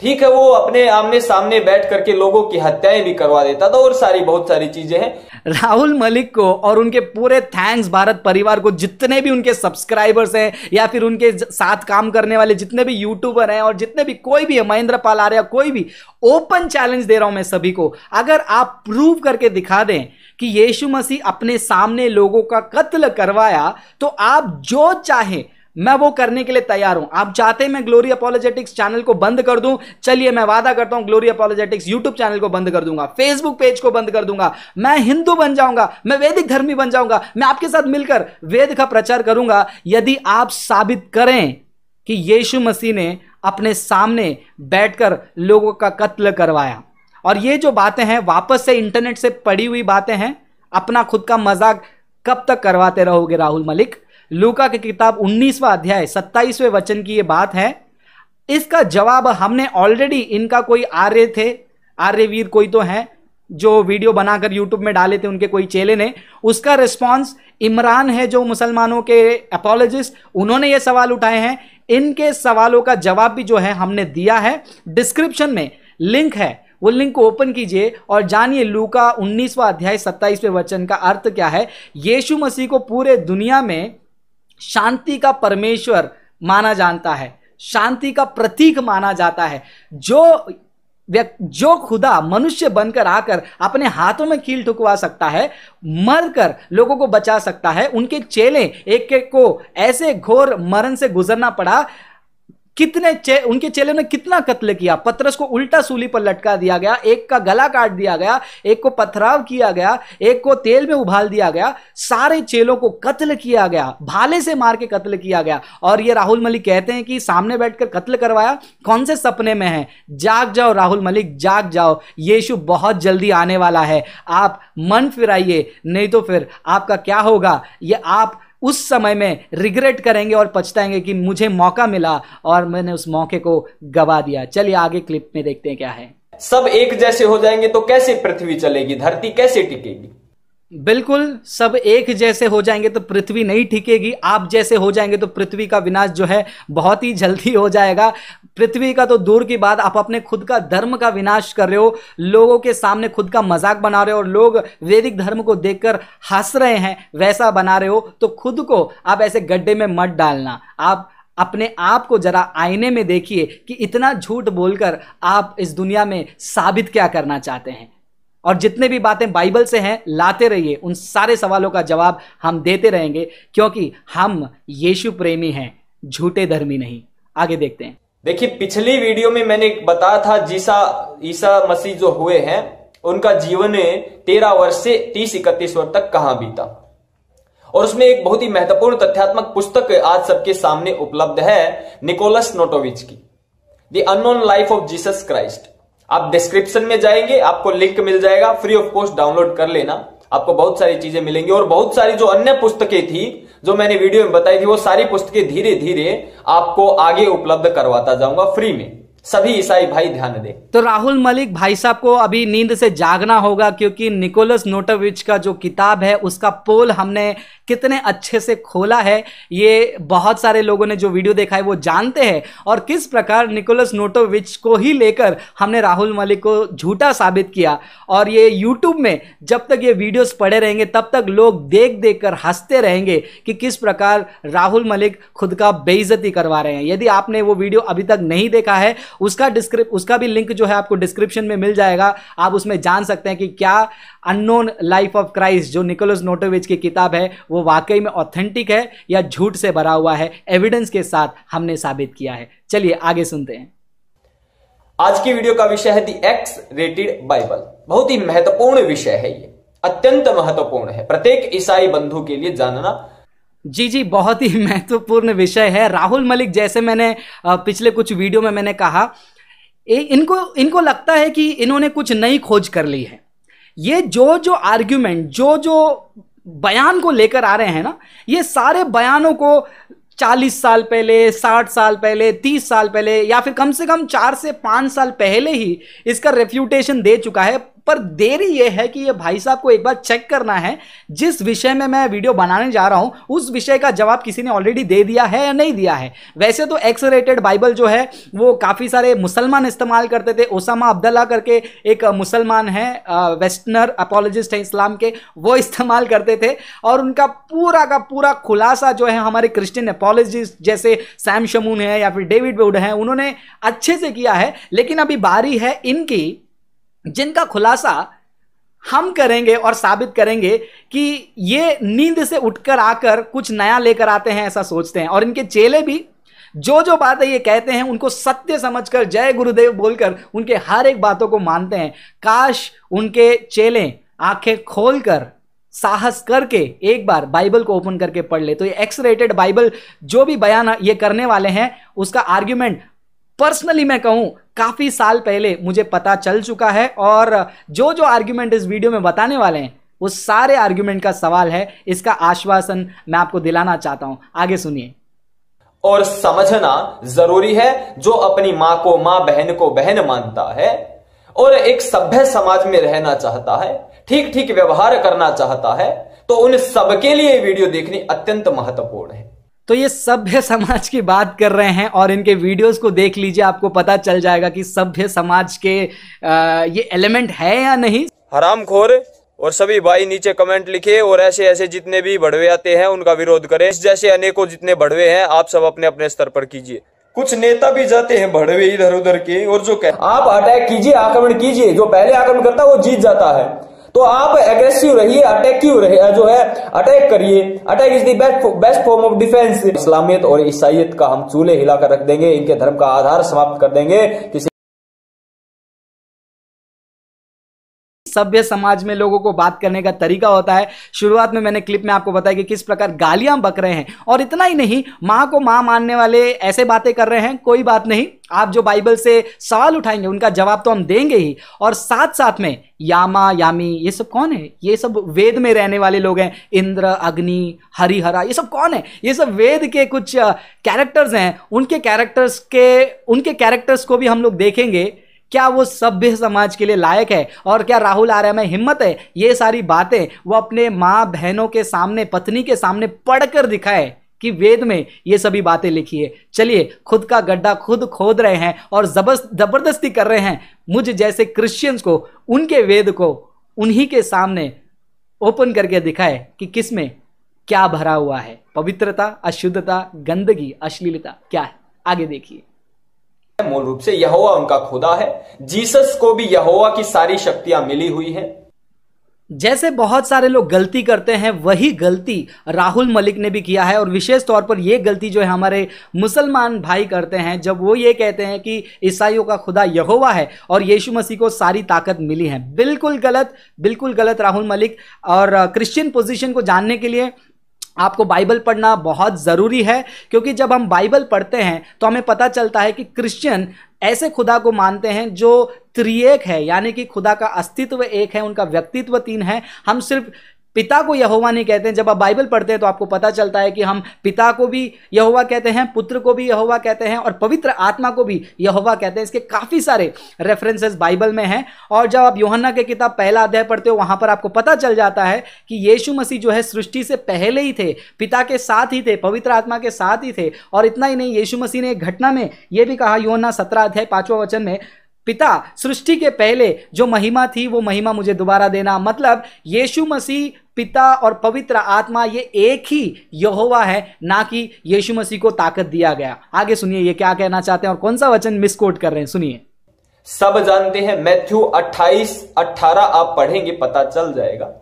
ठीक है वो अपने आमने सामने बैठ करके लोगों की हत्याएं भी करवा देता था और सारी बहुत सारी चीजें हैं राहुल मलिक को और उनके पूरे थैंक्स भारत परिवार को जितने भी उनके सब्सक्राइबर्स हैं या फिर उनके साथ काम करने वाले जितने भी यूट्यूबर हैं और जितने भी कोई भी है महेंद्र पाल आर्या कोई भी ओपन चैलेंज दे रहा हूं मैं सभी को अगर आप प्रूव करके दिखा दें कि येशु मसीह अपने सामने लोगों का कत्ल करवाया तो आप जो चाहें मैं वो करने के लिए तैयार हूं आप चाहते हैं मैं ग्लोरी अपोलोजेटिक्स चैनल को बंद कर दूं चलिए मैं वादा करता हूं ग्लोरी अपोलोजेटिक्स यूट्यूब चैनल को बंद कर दूंगा फेसबुक पेज को बंद कर दूंगा मैं हिंदू बन जाऊंगा मैं वैदिक धर्मी बन जाऊंगा मैं आपके साथ मिलकर वेद का प्रचार करूंगा यदि आप साबित करें कि यीशु मसीह ने अपने सामने बैठकर लोगों का कत्ल करवाया और ये जो बातें हैं वापस से इंटरनेट से पड़ी हुई बातें हैं अपना खुद का मजाक कब तक करवाते रहोगे राहुल मलिक लूका की किताब 19वां अध्याय 27वें वचन की ये बात है इसका जवाब हमने ऑलरेडी इनका कोई आर्य थे आर्यवीर कोई तो हैं जो वीडियो बनाकर यूट्यूब में डाले थे उनके कोई चेले ने उसका रिस्पॉन्स इमरान है जो मुसलमानों के अपोलॉजिस्ट उन्होंने ये सवाल उठाए हैं इनके सवालों का जवाब भी जो है हमने दिया है डिस्क्रिप्शन में लिंक है वो लिंक को ओपन कीजिए और जानिए लू का उन्नीसवा अध्याय सत्ताईसवें वचन का अर्थ क्या है यीशु मसीह को पूरे दुनिया में शांति का परमेश्वर माना जानता है शांति का प्रतीक माना जाता है जो व्यक्ति जो खुदा मनुष्य बनकर आकर अपने हाथों में कील ठुकवा सकता है मर कर लोगों को बचा सकता है उनके चेले एक एक को ऐसे घोर मरण से गुजरना पड़ा कितने चे, उनके चेले ने कितना कत्ल किया पत्रस को उल्टा सूली पर लटका दिया गया एक का गला काट दिया गया एक को पथराव किया गया एक को तेल में उबाल दिया गया सारे चेलों को कत्ल किया गया भाले से मार के कत्ल किया गया और ये राहुल मलिक कहते हैं कि सामने बैठकर कत्ल करवाया कौन से सपने में है जाग जाओ राहुल मलिक जाग जाओ यीशु बहुत जल्दी आने वाला है आप मन फिराइए नहीं तो फिर आपका क्या होगा ये आप उस समय में रिग्रेट करेंगे और पछताएंगे कि मुझे मौका मिला और मैंने उस मौके को गवा दिया चलिए आगे क्लिप में देखते हैं क्या है सब एक जैसे हो जाएंगे तो कैसे पृथ्वी चलेगी धरती कैसे टिकेगी बिल्कुल सब एक जैसे हो जाएंगे तो पृथ्वी नहीं ठिकेगी आप जैसे हो जाएंगे तो पृथ्वी का विनाश जो है बहुत ही जल्दी हो जाएगा पृथ्वी का तो दूर की बात आप अपने खुद का धर्म का विनाश कर रहे हो लोगों के सामने खुद का मजाक बना रहे हो और लोग वैदिक धर्म को देखकर हंस रहे हैं वैसा बना रहे हो तो खुद को आप ऐसे गड्ढे में मत डालना आप अपने आप को जरा आईने में देखिए कि इतना झूठ बोलकर आप इस दुनिया में साबित क्या करना चाहते हैं और जितने भी बातें बाइबल से हैं लाते रहिए उन सारे सवालों का जवाब हम देते रहेंगे क्योंकि हम यीशु प्रेमी हैं झूठे धर्मी नहीं आगे देखते हैं देखिए पिछली वीडियो में मैंने बताया था जीसा ईसा मसीह जो हुए हैं उनका जीवन तेरह वर्ष से तीस इकतीस वर्ष तक कहां बीता और उसमें एक बहुत ही महत्वपूर्ण तथ्यात्मक पुस्तक आज सबके सामने उपलब्ध है निकोलस नोटोविच की the unknown life of Jesus Christ आप डिस्क्रिप्शन में जाएंगे आपको लिंक मिल जाएगा फ्री ऑफ कॉस्ट डाउनलोड कर लेना आपको बहुत सारी चीजें मिलेंगी और बहुत सारी जो अन्य पुस्तकें थी जो मैंने वीडियो में बताई थी वो सारी पुस्तकें धीरे धीरे आपको आगे उपलब्ध करवाता जाऊंगा फ्री में सभी ईसाई भाई ध्यान दें तो राहुल मलिक भाई साहब को अभी नींद से जागना होगा क्योंकि निकोलस नोटोविच का जो किताब है उसका पोल हमने कितने अच्छे से खोला है ये बहुत सारे लोगों ने जो वीडियो देखा है वो जानते हैं और किस प्रकार निकोलस नोटोविच को ही लेकर हमने राहुल मलिक को झूठा साबित किया और ये यूट्यूब में जब तक ये वीडियोस पड़े रहेंगे तब तक लोग देख देख कर हंसते रहेंगे कि किस प्रकार राहुल मलिक खुद का बेइज्जती करवा रहे हैं यदि आपने वो वीडियो अभी तक नहीं देखा है उसका डिस्क्रिप उसका भी लिंक जो है आपको डिस्क्रिप्शन में मिल जाएगा आप उसमें जान सकते हैं कि क्या अननोन लाइफ ऑफ क्राइस्ट जो निकोलस नोटोविच की किताब है वो वाकई में ऑथेंटिक है या झूठ से भरा हुआ है एविडेंस के साथ हमने साबित किया है चलिए आगे सुनते हैं आज की वीडियो का विषय है दी एक्स रेटेड बाइबल बहुत ही महत्वपूर्ण विषय है ये अत्यंत महत्वपूर्ण है प्रत्येक ईसाई बंधु के लिए जानना जी जी बहुत ही महत्वपूर्ण विषय है राहुल मलिक जैसे मैंने पिछले कुछ वीडियो में मैंने कहा ए, इनको इनको लगता है कि इन्होंने कुछ नई खोज कर ली है ये जो जो आर्ग्यूमेंट जो जो बयान को लेकर आ रहे हैं ना ये सारे बयानों को 40 साल पहले 60 साल पहले 30 साल पहले या फिर कम से कम चार से पाँच साल पहले ही इसका रेफ्यूटेशन दे चुका है पर देरी यह है कि ये भाई साहब को एक बार चेक करना है जिस विषय में मैं वीडियो बनाने जा रहा हूँ उस विषय का जवाब किसी ने ऑलरेडी दे दिया है या नहीं दिया है वैसे तो एक्स रेटेड बाइबल जो है वो काफ़ी सारे मुसलमान इस्तेमाल करते थे ओसामा अब्दुल्ला करके एक मुसलमान है वेस्टर्नर अपोलॉजिस्ट है इस्लाम के वो इस्तेमाल करते थे और उनका पूरा का पूरा खुलासा जो है हमारे क्रिश्चियन अपोलॉजिस्ट जैसे सैम शमून है या फिर डेविड बुड हैं उन्होंने अच्छे से किया है लेकिन अभी बारी है इनकी जिनका खुलासा हम करेंगे और साबित करेंगे कि ये नींद से उठकर आकर कुछ नया लेकर आते हैं ऐसा सोचते हैं और इनके चेले भी जो जो बातें ये कहते हैं उनको सत्य समझकर जय गुरुदेव बोलकर उनके हर एक बातों को मानते हैं काश उनके चेले आंखें खोलकर साहस करके एक बार बाइबल को ओपन करके पढ़ ले तो ये एक्सरेटेड बाइबल जो भी बयान ये करने वाले हैं उसका आर्ग्यूमेंट पर्सनली मैं कहूं काफी साल पहले मुझे पता चल चुका है और जो जो आर्ग्यूमेंट इस वीडियो में बताने वाले हैं उस सारे आर्ग्यूमेंट का सवाल है इसका आश्वासन मैं आपको दिलाना चाहता हूं आगे सुनिए और समझना जरूरी है जो अपनी मां को मां बहन को बहन मानता है और एक सभ्य समाज में रहना चाहता है ठीक ठीक व्यवहार करना चाहता है तो उन सबके लिए वीडियो देखनी अत्यंत महत्वपूर्ण है तो ये सभ्य समाज की बात कर रहे हैं और इनके वीडियोस को देख लीजिए आपको पता चल जाएगा कि सभ्य समाज के आ, ये एलिमेंट है या नहीं हराम खोर और सभी भाई नीचे कमेंट लिखे और ऐसे ऐसे जितने भी बढ़वे आते हैं उनका विरोध करें इस जैसे अनेकों जितने बढ़वे हैं आप सब अपने अपने स्तर पर कीजिए कुछ नेता भी जाते हैं भड़वे इधर उधर के और जो कह आप अटैक कीजिए आक्रमण कीजिए जो पहले आक्रमण करता है वो जीत जाता है तो आप एग्रेसिव रहिए अटैकिव रहे जो है अटैक करिए attack is best best form of defence इस्लामियत और ईसाइत का हम चूल्हे हिलाकर रख देंगे इनके धर्म का आधार समाप्त कर देंगे किसी सभ्य समाज में लोगों को बात करने का तरीका होता है शुरुआत में मैंने क्लिप में आपको बताया कि किस प्रकार गालियां बक रहे हैं और इतना ही नहीं माँ को माँ मानने वाले ऐसे बातें कर रहे हैं कोई बात नहीं आप जो बाइबल से सवाल उठाएंगे उनका जवाब तो हम देंगे ही और साथ साथ में यामा यामी ये सब कौन है ये सब वेद में रहने वाले लोग हैं इंद्र अग्नि हरिहरा ये सब कौन है ये सब वेद के कुछ कैरेक्टर्स हैं उनके कैरेक्टर्स के उनके कैरेक्टर्स को भी हम लोग देखेंगे क्या वो सभ्य समाज के लिए लायक है और क्या राहुल आर्य में हिम्मत है ये सारी बातें वो अपने माँ बहनों के सामने पत्नी के सामने पढ़कर दिखाए कि वेद में ये सभी बातें लिखी है चलिए खुद का गड्ढा खुद खोद रहे हैं और जबरस्त जबरदस्ती कर रहे हैं मुझ जैसे क्रिश्चियंस को उनके वेद को उन्हीं के सामने ओपन करके दिखाए कि किस में क्या भरा हुआ है पवित्रता अशुद्धता गंदगी अश्लीलता क्या है आगे देखिए मूल रूप से यहोवा उनका खुदा है जीसस को भी यहोवा की सारी शक्तियां मिली हुई है जैसे बहुत सारे लोग गलती करते हैं वही गलती राहुल मलिक ने भी किया है और विशेष तौर पर ये गलती जो है हमारे मुसलमान भाई करते हैं जब वो ये कहते हैं कि ईसाइयों का खुदा यहोवा है और यीशु मसीह को सारी ताकत मिली है बिल्कुल गलत बिल्कुल गलत राहुल मलिक और क्रिश्चियन पोजीशन को जानने के लिए आपको बाइबल पढ़ना बहुत ज़रूरी है क्योंकि जब हम बाइबल पढ़ते हैं तो हमें पता चलता है कि क्रिश्चियन ऐसे खुदा को मानते हैं जो त्रिएक है यानी कि खुदा का अस्तित्व एक है उनका व्यक्तित्व तीन है हम सिर्फ पिता को यहोवा नहीं कहते हैं जब आप बाइबल पढ़ते हैं तो आपको पता चलता है कि हम पिता को भी यहोवा कहते हैं पुत्र को भी यहोवा कहते हैं और पवित्र आत्मा को भी यहोवा कहते हैं इसके काफ़ी सारे रेफरेंसेस बाइबल में हैं और जब आप योहन्ना के किताब पहला अध्याय पढ़ते हो वहाँ पर आपको पता चल जाता है कि येशु मसीह जो है सृष्टि से पहले ही थे पिता के साथ ही थे पवित्र आत्मा के साथ ही थे और इतना ही नहीं येशु मसीह ने एक घटना में यह भी कहा योहन्ना सत्रह अध्याय पाँचवा वचन में पिता सृष्टि के पहले जो महिमा थी वो महिमा मुझे दोबारा देना मतलब यीशु मसीह पिता और पवित्र आत्मा ये एक ही यहोवा है ना कि यीशु मसीह को ताकत दिया गया आगे सुनिए ये क्या कहना चाहते हैं और कौन सा वचन मिसकोट कर रहे हैं सुनिए सब जानते हैं मैथ्यू 28 18 आप पढ़ेंगे पता चल जाएगा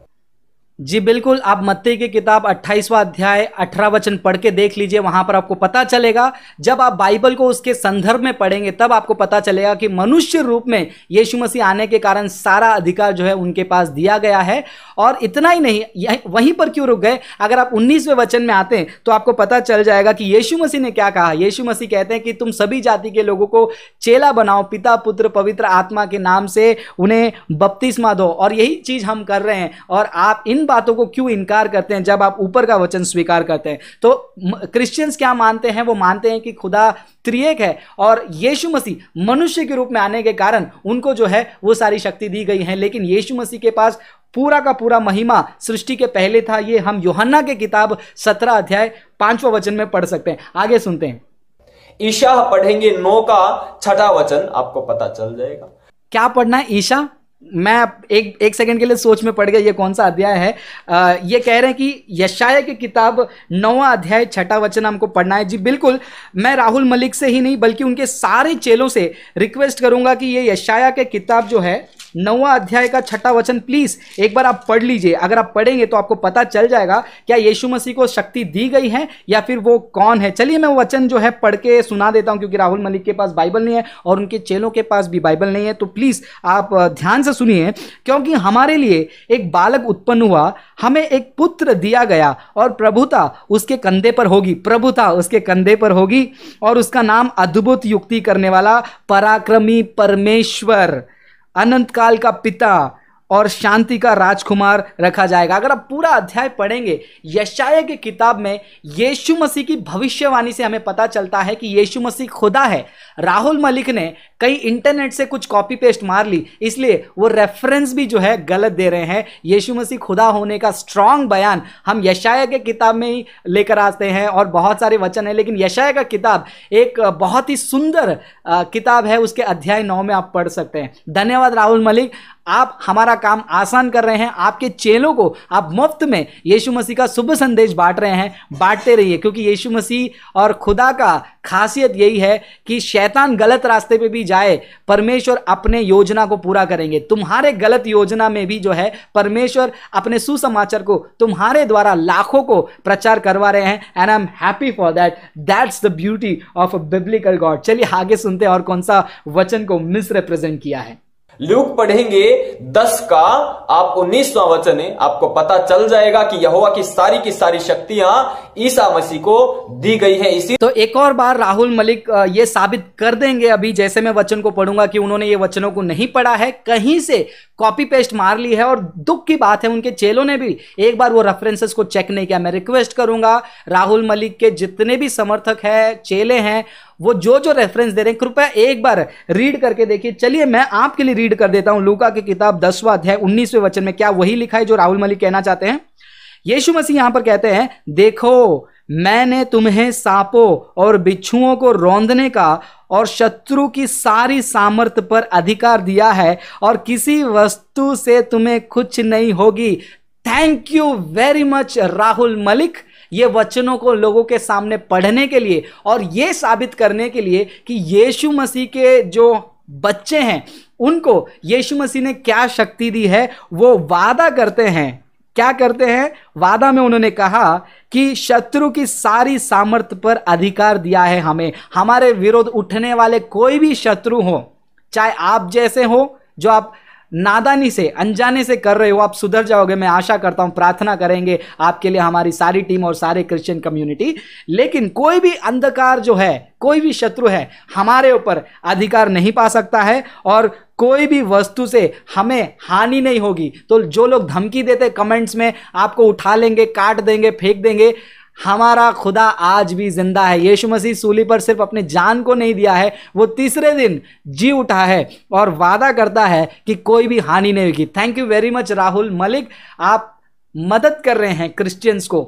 जी बिल्कुल आप मत्ती की किताब 28वां अध्याय 18 वचन पढ़ के देख लीजिए वहां पर आपको पता चलेगा जब आप बाइबल को उसके संदर्भ में पढ़ेंगे तब आपको पता चलेगा कि मनुष्य रूप में यीशु मसीह आने के कारण सारा अधिकार जो है उनके पास दिया गया है और इतना ही नहीं वहीं पर क्यों रुक गए अगर आप उन्नीसवें वचन में आते हैं तो आपको पता चल जाएगा कि येशु मसीह ने क्या कहा येशु मसीह कहते हैं कि तुम सभी जाति के लोगों को चेला बनाओ पिता पुत्र पवित्र आत्मा के नाम से उन्हें बपतिस्मा दो और यही चीज़ हम कर रहे हैं और आप इन बातों को क्यों इनकार करते हैं जब आप ऊपर का वचन स्वीकार करते हैं तो क्रिश्चियंस क्या मानते हैं वो मानते हैं कि खुदा त्रिएक है और यीशु मसीह मनुष्य के रूप में आने के कारण उनको जो है वो सारी शक्ति दी गई है लेकिन यीशु मसीह के पास पूरा का पूरा महिमा सृष्टि के पहले था ये हम योहन्ना के किताब सत्रह अध्याय पांचवा वचन में पढ़ सकते हैं आगे सुनते हैं ईशा पढ़ेंगे नौ का छठा वचन आपको पता चल जाएगा क्या पढ़ना है ईशा मैं एक एक सेकंड के लिए सोच में पड़ गया ये कौन सा अध्याय है आ, ये कह रहे हैं कि यशाया की किताब नौवा अध्याय छठा वचन हमको पढ़ना है जी बिल्कुल मैं राहुल मलिक से ही नहीं बल्कि उनके सारे चेलों से रिक्वेस्ट करूंगा कि ये यशाया के किताब जो है नौवा अध्याय का छठा वचन प्लीज एक बार आप पढ़ लीजिए अगर आप पढ़ेंगे तो आपको पता चल जाएगा क्या यीशु मसीह को शक्ति दी गई है या फिर वो कौन है चलिए मैं वचन जो है पढ़ के सुना देता हूँ क्योंकि राहुल मलिक के पास बाइबल नहीं है और उनके चेलों के पास भी बाइबल नहीं है तो प्लीज आप ध्यान से सुनिए क्योंकि हमारे लिए एक बालक उत्पन्न हुआ हमें एक पुत्र दिया गया और प्रभुता उसके कंधे पर होगी प्रभुता उसके कंधे पर होगी और उसका नाम अद्भुत युक्ति करने वाला पराक्रमी परमेश्वर अनंत काल का पिता और शांति का राजकुमार रखा जाएगा अगर आप पूरा अध्याय पढ़ेंगे यशाया की किताब में यीशु मसीह की भविष्यवाणी से हमें पता चलता है कि यीशु मसीह खुदा है राहुल मलिक ने कहीं इंटरनेट से कुछ कॉपी पेस्ट मार ली इसलिए वो रेफरेंस भी जो है गलत दे रहे हैं यीशु मसीह खुदा होने का स्ट्रांग बयान हम यशाया के किताब में ही लेकर आते हैं और बहुत सारे वचन हैं लेकिन यशाया का किताब एक बहुत ही सुंदर किताब है उसके अध्याय नौ में आप पढ़ सकते हैं धन्यवाद राहुल मलिक आप हमारा काम आसान कर रहे हैं आपके चेलों को आप मुफ्त में यीशु मसीह का शुभ संदेश बांट रहे हैं बांटते रहिए क्योंकि यीशु मसीह और खुदा का खासियत यही है कि शैतान गलत रास्ते पे भी जाए परमेश्वर अपने योजना को पूरा करेंगे तुम्हारे गलत योजना में भी जो है परमेश्वर अपने सुसमाचार को तुम्हारे द्वारा लाखों को प्रचार करवा रहे हैं and I am happy for that that's the beauty of a biblical God चलिए आगे सुनते हैं और कौन सा वचन को मिसरिप्रेजेंट किया है लूक पढ़ेंगे दस का आप उन्नीसवा वचन है आपको पता चल जाएगा कि यहोवा की सारी की सारी शक्तियां ईसा मसीह को दी गई है इसी तो एक और बार राहुल मलिक ये साबित कर देंगे अभी जैसे मैं वचन को पढ़ूंगा कि उन्होंने ये वचनों को नहीं पढ़ा है कहीं से कॉपी पेस्ट मार ली है और दुख की बात है उनके चेलों ने भी एक बार वो रेफरेंसेस को चेक नहीं किया मैं रिक्वेस्ट करूंगा राहुल मलिक के जितने भी समर्थक है चेले हैं वो जो जो रेफरेंस दे रहे हैं कृपया एक बार रीड करके देखिए चलिए मैं आपके लिए रीड कर देता हूं लूका की किताब दसवा अध्याय उन्नीसवें वचन में क्या वही लिखा है जो राहुल मलिक कहना चाहते हैं यीशु मसीह यहां पर कहते हैं देखो मैंने तुम्हें सांपों और बिच्छुओं को रौंदने का और शत्रु की सारी सामर्थ पर अधिकार दिया है और किसी वस्तु से तुम्हें कुछ नहीं होगी thank you very much Rahul Malik ये वचनों को लोगों के सामने पढ़ने के लिए और ये साबित करने के लिए कि यीशु मसीह के जो बच्चे हैं उनको यीशु मसीह ने क्या शक्ति दी है वो वादा करते हैं क्या करते हैं वादा में उन्होंने कहा कि शत्रु की सारी सामर्थ्य पर अधिकार दिया है हमें हमारे विरोध उठने वाले कोई भी शत्रु हो चाहे आप जैसे हो जो आप नादानी से अनजाने से कर रहे हो आप सुधर जाओगे मैं आशा करता हूं प्रार्थना करेंगे आपके लिए हमारी सारी टीम और सारे क्रिश्चियन कम्युनिटी लेकिन कोई भी अंधकार जो है कोई भी शत्रु है हमारे ऊपर अधिकार नहीं पा सकता है और कोई भी वस्तु से हमें हानि नहीं होगी तो जो लोग धमकी देते कमेंट्स में आपको उठा लेंगे काट देंगे फेंक देंगे हमारा खुदा आज भी जिंदा है यीशु मसीह सूली पर सिर्फ अपनी जान को नहीं दिया है वो तीसरे दिन जी उठा है और वादा करता है कि कोई भी हानि नहीं होगी thank you very much Rahul Malik आप मदद कर रहे हैं क्रिश्चियंस को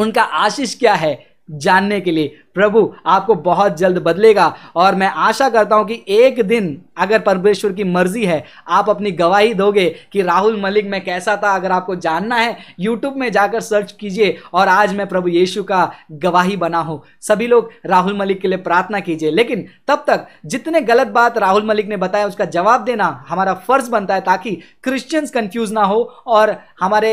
उनका आशीष क्या है जानने के लिए प्रभु आपको बहुत जल्द बदलेगा और मैं आशा करता हूं कि एक दिन अगर परमेश्वर की मर्जी है आप अपनी गवाही दोगे कि राहुल मलिक मैं कैसा था अगर आपको जानना है यूट्यूब में जाकर सर्च कीजिए और आज मैं प्रभु यीशु का गवाही बना हूं सभी लोग राहुल मलिक के लिए प्रार्थना कीजिए लेकिन तब तक जितने गलत बात राहुल मलिक ने बताया उसका जवाब देना हमारा फर्ज बनता है ताकि क्रिश्चियंस कन्फ्यूज ना हो और हमारे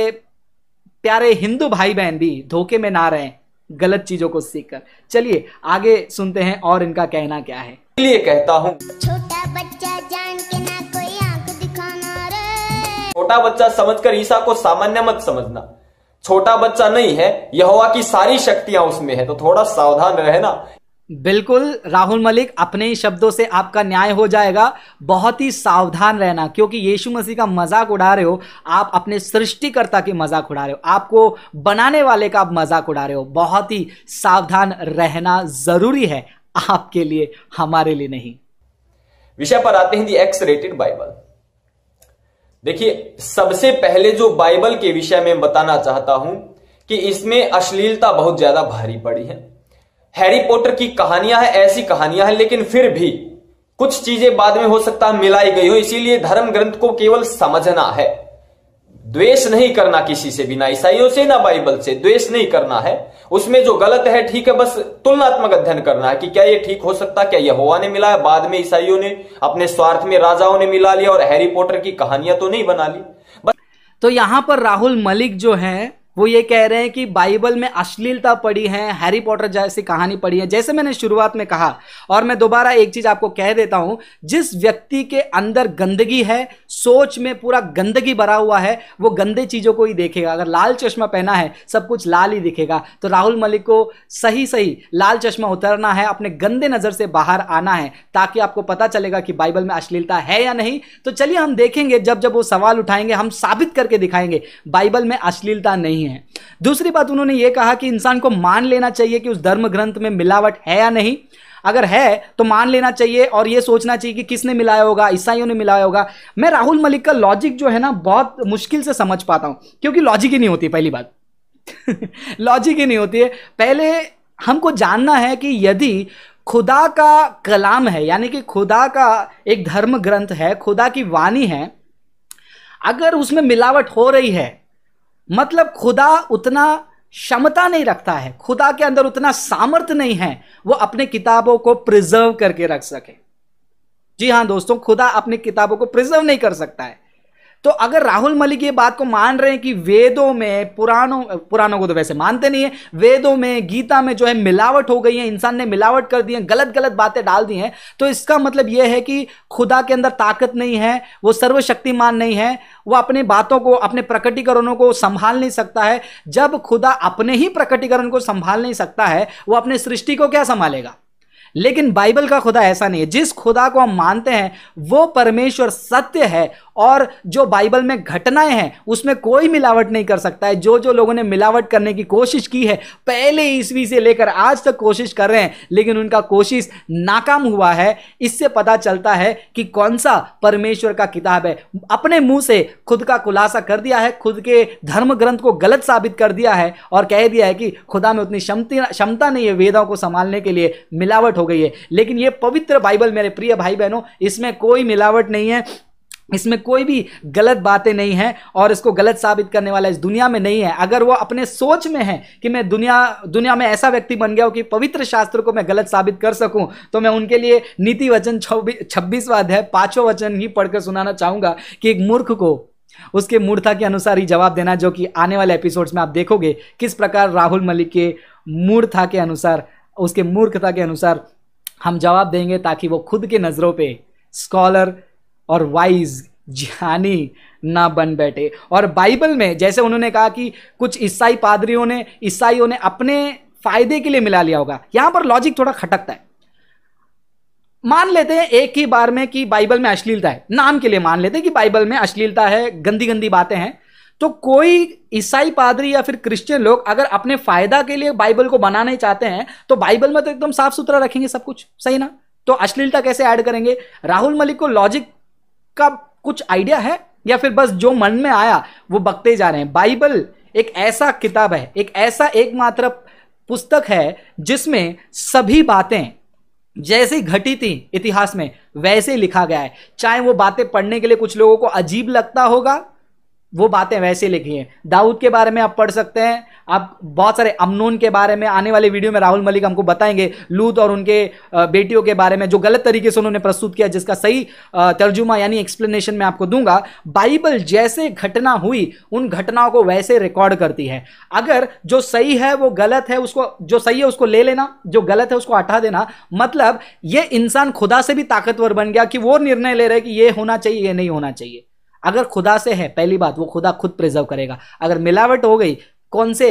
प्यारे हिंदू भाई बहन भी धोखे में ना रहें गलत चीजों को सीखकर चलिए आगे सुनते हैं और इनका कहना क्या है इसलिए कहता हूँ छोटा बच्चा जान के ना कोई आंख दिखाना रे छोटा बच्चा समझकर ईसा को सामान्य मत समझना छोटा बच्चा नहीं है यहोवा की सारी शक्तियां उसमें है तो थोड़ा सावधान रहना बिल्कुल राहुल मलिक अपने ही शब्दों से आपका न्याय हो जाएगा बहुत ही सावधान रहना क्योंकि यीशु मसीह का मजाक उड़ा रहे हो आप अपने सृष्टिकर्ता की मजाक उड़ा रहे हो आपको बनाने वाले का आप मजाक उड़ा रहे हो बहुत ही सावधान रहना जरूरी है आपके लिए हमारे लिए नहीं विषय पर आते हैं दी एक्स रेटेड बाइबल देखिए सबसे पहले जो बाइबल के विषय में बताना चाहता हूं कि इसमें अश्लीलता बहुत ज्यादा भारी पड़ी है हैरी पॉटर की कहानियां हैं ऐसी कहानियां हैं लेकिन फिर भी कुछ चीजें बाद में हो सकता है मिलाई गई हो इसीलिए धर्म ग्रंथ को केवल समझना है द्वेष नहीं करना किसी से भी ना ईसाइयों से ना बाइबल से द्वेष नहीं करना है उसमें जो गलत है ठीक है बस तुलनात्मक अध्ययन करना है कि क्या ये ठीक हो सकता क्या यहोवा ने मिलाया बाद में ईसाइयों ने अपने स्वार्थ में राजाओं ने मिला लिया और हैरी पॉटर की कहानियां तो नहीं बना ली बस... तो यहां पर राहुल मलिक जो है वो ये कह रहे हैं कि बाइबल में अश्लीलता पड़ी है हैरी पॉटर जैसी कहानी पड़ी है जैसे मैंने शुरुआत में कहा और मैं दोबारा एक चीज़ आपको कह देता हूँ जिस व्यक्ति के अंदर गंदगी है सोच में पूरा गंदगी भरा हुआ है वो गंदे चीज़ों को ही देखेगा अगर लाल चश्मा पहना है सब कुछ लाल ही दिखेगा तो राहुल मलिक को सही सही लाल चश्मा उतरना है अपने गंदे नज़र से बाहर आना है ताकि आपको पता चलेगा कि बाइबल में अश्लीलता है या नहीं तो चलिए हम देखेंगे जब जब वो सवाल उठाएंगे हम साबित करके दिखाएंगे बाइबल में अश्लीलता नहीं है दूसरी बात उन्होंने ये कहा कि इंसान को मान लेना चाहिए कि उस धर्म ग्रंथ में मिलावट है या नहीं अगर है तो मान लेना चाहिए और ये सोचना चाहिए कि किसने मिलाया होगा ईसाइयों ने मिलाया होगा मैं राहुल मलिक का लॉजिक जो है ना बहुत मुश्किल से समझ पाता हूँ क्योंकि लॉजिक ही नहीं होती पहली बात लॉजिक ही नहीं होती है पहले हमको जानना है कि यदि खुदा का कलाम है यानी कि खुदा का एक धर्म ग्रंथ है खुदा की वाणी है अगर उसमें मिलावट हो रही है मतलब खुदा उतना क्षमता नहीं रखता है खुदा के अंदर उतना सामर्थ्य नहीं है वो अपने किताबों को प्रिजर्व करके रख सके जी हाँ दोस्तों खुदा अपनी किताबों को प्रिजर्व नहीं कर सकता है तो अगर राहुल मलिक ये बात को मान रहे हैं कि वेदों में पुरानों पुरानों को तो वैसे मानते नहीं है वेदों में गीता में जो है मिलावट हो गई है इंसान ने मिलावट कर दी है गलत गलत बातें डाल दी हैं तो इसका मतलब यह है कि खुदा के अंदर ताकत नहीं है वो सर्वशक्तिमान नहीं है वो अपनी बातों को अपने प्रकटीकरणों को संभाल नहीं सकता है जब खुदा अपने ही प्रकटीकरण को संभाल नहीं सकता है वो अपने सृष्टि को क्या संभालेगा लेकिन बाइबल का खुदा ऐसा नहीं है जिस खुदा को हम मानते हैं वो परमेश्वर सत्य है और जो बाइबल में घटनाएं हैं उसमें कोई मिलावट नहीं कर सकता है जो जो लोगों ने मिलावट करने की कोशिश की है पहले ईस्वी से लेकर आज तक कोशिश कर रहे हैं लेकिन उनका कोशिश नाकाम हुआ है इससे पता चलता है कि कौन सा परमेश्वर का किताब है अपने मुंह से खुद का खुलासा कर दिया है खुद के धर्म ग्रंथ को गलत साबित कर दिया है और कह दिया है कि खुदा में उतनी क्षमता नहीं है वेदों को संभालने के लिए मिलावट हो गई है लेकिन ये पवित्र बाइबल मेरे प्रिय भाई बहनों इसमें कोई मिलावट नहीं है इसमें कोई भी गलत बातें नहीं हैं और इसको गलत साबित करने वाला इस दुनिया में नहीं है अगर वो अपने सोच में है कि मैं दुनिया दुनिया में ऐसा व्यक्ति बन गया हूँ कि पवित्र शास्त्र को मैं गलत साबित कर सकूँ तो मैं उनके लिए नीति वचन छब्बीस छब्बीसवा अध्याय पाँचों वचन ही पढ़कर सुनाना चाहूँगा कि एक मूर्ख को उसके मूर्खता के अनुसार ही जवाब देना जो कि आने वाले एपिसोड्स में आप देखोगे किस प्रकार राहुल मलिक के मूर्खता के अनुसार उसके मूर्खता के अनुसार हम जवाब देंगे ताकि वो खुद के नज़रों पे स्कॉलर और वाइज ज्ञानी ना बन बैठे और बाइबल में जैसे उन्होंने कहा कि कुछ ईसाई पादरियों ने ईसाइयों ने अपने फायदे के लिए मिला लिया होगा यहाँ पर लॉजिक थोड़ा खटकता है मान लेते हैं एक ही बार में कि बाइबल में अश्लीलता है नाम के लिए मान लेते हैं कि बाइबल में अश्लीलता है गंदी गंदी बातें हैं तो कोई ईसाई पादरी या फिर क्रिश्चियन लोग अगर अपने फायदा के लिए बाइबल को बनाना ही चाहते हैं तो बाइबल में तो एकदम साफ सुथरा रखेंगे सब कुछ सही ना तो अश्लीलता कैसे ऐड करेंगे राहुल मलिक को लॉजिक का कुछ आइडिया है या फिर बस जो मन में आया वो बकते जा रहे हैं बाइबल एक ऐसा किताब है एक ऐसा एकमात्र पुस्तक है जिसमें सभी बातें जैसे घटी थी इतिहास में वैसे लिखा गया है चाहे वो बातें पढ़ने के लिए कुछ लोगों को अजीब लगता होगा वो बातें वैसे लिखी हैं दाऊद के बारे में आप पढ़ सकते हैं आप बहुत सारे अमनून के बारे में आने वाले वीडियो में राहुल मलिक हमको बताएंगे लूत और उनके बेटियों के बारे में जो गलत तरीके से उन्होंने प्रस्तुत किया जिसका सही तर्जुमा यानी एक्सप्लेनेशन मैं आपको दूंगा बाइबल जैसे घटना हुई उन घटनाओं को वैसे रिकॉर्ड करती है अगर जो सही है वो गलत है उसको जो सही है उसको ले लेना जो गलत है उसको हटा देना मतलब ये इंसान खुदा से भी ताकतवर बन गया कि वो निर्णय ले रहे कि ये होना चाहिए ये नहीं होना चाहिए अगर खुदा से है पहली बात वो खुदा खुद प्रिजर्व करेगा अगर मिलावट हो गई कौन से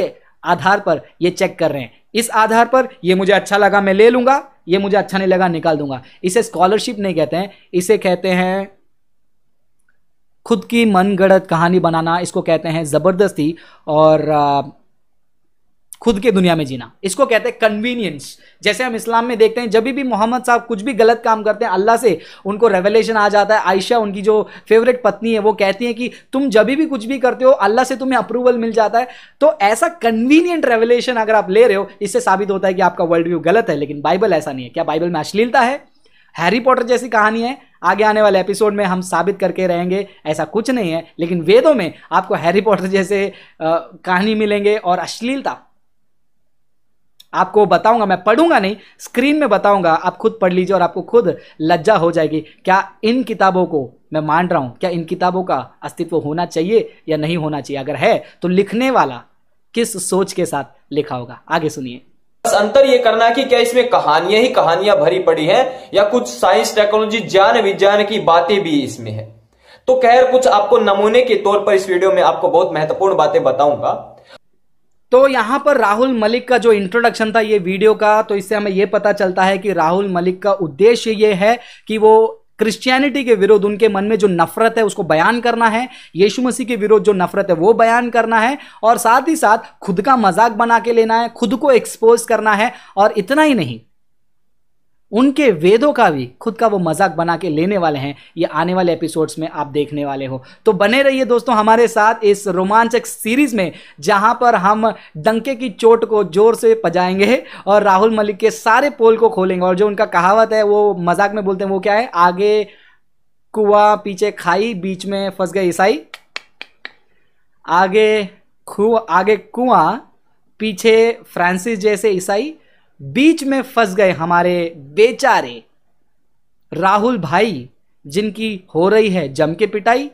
आधार पर ये चेक कर रहे हैं इस आधार पर ये मुझे अच्छा लगा मैं ले लूँगा ये मुझे अच्छा नहीं लगा निकाल दूंगा इसे स्कॉलरशिप नहीं कहते हैं इसे कहते हैं खुद की मनगढ़ंत कहानी बनाना इसको कहते हैं ज़बरदस्ती और खुद के दुनिया में जीना इसको कहते हैं कन्वीनियंस जैसे हम इस्लाम में देखते हैं जब भी मोहम्मद साहब कुछ भी गलत काम करते हैं अल्लाह से उनको रेवलेशन आ जाता है आयशा उनकी जो फेवरेट पत्नी है वो कहती है कि तुम जब भी कुछ भी करते हो अल्लाह से तुम्हें अप्रूवल मिल जाता है तो ऐसा कन्वीनियंट रेवलेशन अगर आप ले रहे हो इससे साबित होता है कि आपका वर्ल्ड व्यू गलत है लेकिन बाइबल ऐसा नहीं है क्या बाइबल में अश्लीलता है हैरी पॉटर जैसी कहानी है आगे आने वाले एपिसोड में हम साबित करके रहेंगे ऐसा कुछ नहीं है लेकिन वेदों में आपको हैरी पॉटर जैसे कहानी मिलेंगे और अश्लीलता आपको बताऊंगा मैं पढ़ूंगा नहीं स्क्रीन में बताऊंगा आप खुद पढ़ लीजिए और आपको खुद लज्जा हो जाएगी क्या इन किताबों को मैं मान रहा हूं क्या इन किताबों का अस्तित्व होना चाहिए या नहीं होना चाहिए अगर है तो लिखने वाला किस सोच के साथ लिखा होगा आगे सुनिए बस अंतर ये करना कि क्या इसमें कहानियां ही कहानियां भरी पड़ी हैं या कुछ साइंस टेक्नोलॉजी ज्ञान विज्ञान की बातें भी इसमें है तो खैर कुछ आपको नमूने के तौर पर इस वीडियो में आपको बहुत महत्वपूर्ण बातें बताऊंगा तो यहाँ पर राहुल मलिक का जो इंट्रोडक्शन था ये वीडियो का तो इससे हमें ये पता चलता है कि राहुल मलिक का उद्देश्य ये है कि वो क्रिश्चियनिटी के विरोध उनके मन में जो नफरत है उसको बयान करना है यीशु मसीह के विरोध जो नफरत है वो बयान करना है और साथ ही साथ खुद का मजाक बना के लेना है खुद को एक्सपोज करना है और इतना ही नहीं उनके वेदों का भी खुद का वो मजाक बना के लेने वाले हैं ये आने वाले एपिसोड्स में आप देखने वाले हो तो बने रहिए दोस्तों हमारे साथ इस रोमांचक सीरीज में जहां पर हम डंके की चोट को जोर से पजाएंगे और राहुल मलिक के सारे पोल को खोलेंगे और जो उनका कहावत है वो मजाक में बोलते हैं वो क्या है आगे कुआ पीछे खाई बीच में फंस गए ईसाई आगे खु आगे कुआ पीछे फ्रांसिस जैसे ईसाई बीच में फंस गए हमारे बेचारे राहुल भाई जिनकी हो रही है जम के पिटाई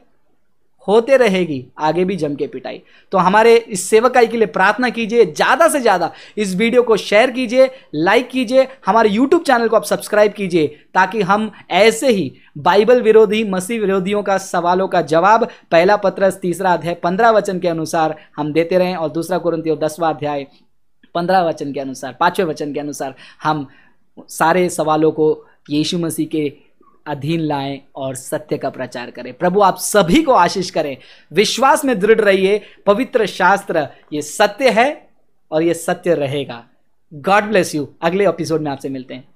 होते रहेगी आगे भी जम के पिटाई तो हमारे इस सेवकाई के लिए प्रार्थना कीजिए ज़्यादा से ज़्यादा इस वीडियो को शेयर कीजिए लाइक कीजिए हमारे यूट्यूब चैनल को आप सब्सक्राइब कीजिए ताकि हम ऐसे ही बाइबल विरोधी मसीह विरोधियों का सवालों का जवाब पहला पत्रस तीसरा अध्याय पंद्रह वचन के अनुसार हम देते रहें और दूसरा और दसवा अध्याय पंद्रह वचन के अनुसार पाँचवें वचन के अनुसार हम सारे सवालों को यीशु मसीह के अधीन लाएं और सत्य का प्रचार करें प्रभु आप सभी को आशीष करें विश्वास में दृढ़ रहिए पवित्र शास्त्र ये सत्य है और ये सत्य रहेगा गॉड ब्लेस यू अगले एपिसोड में आपसे मिलते हैं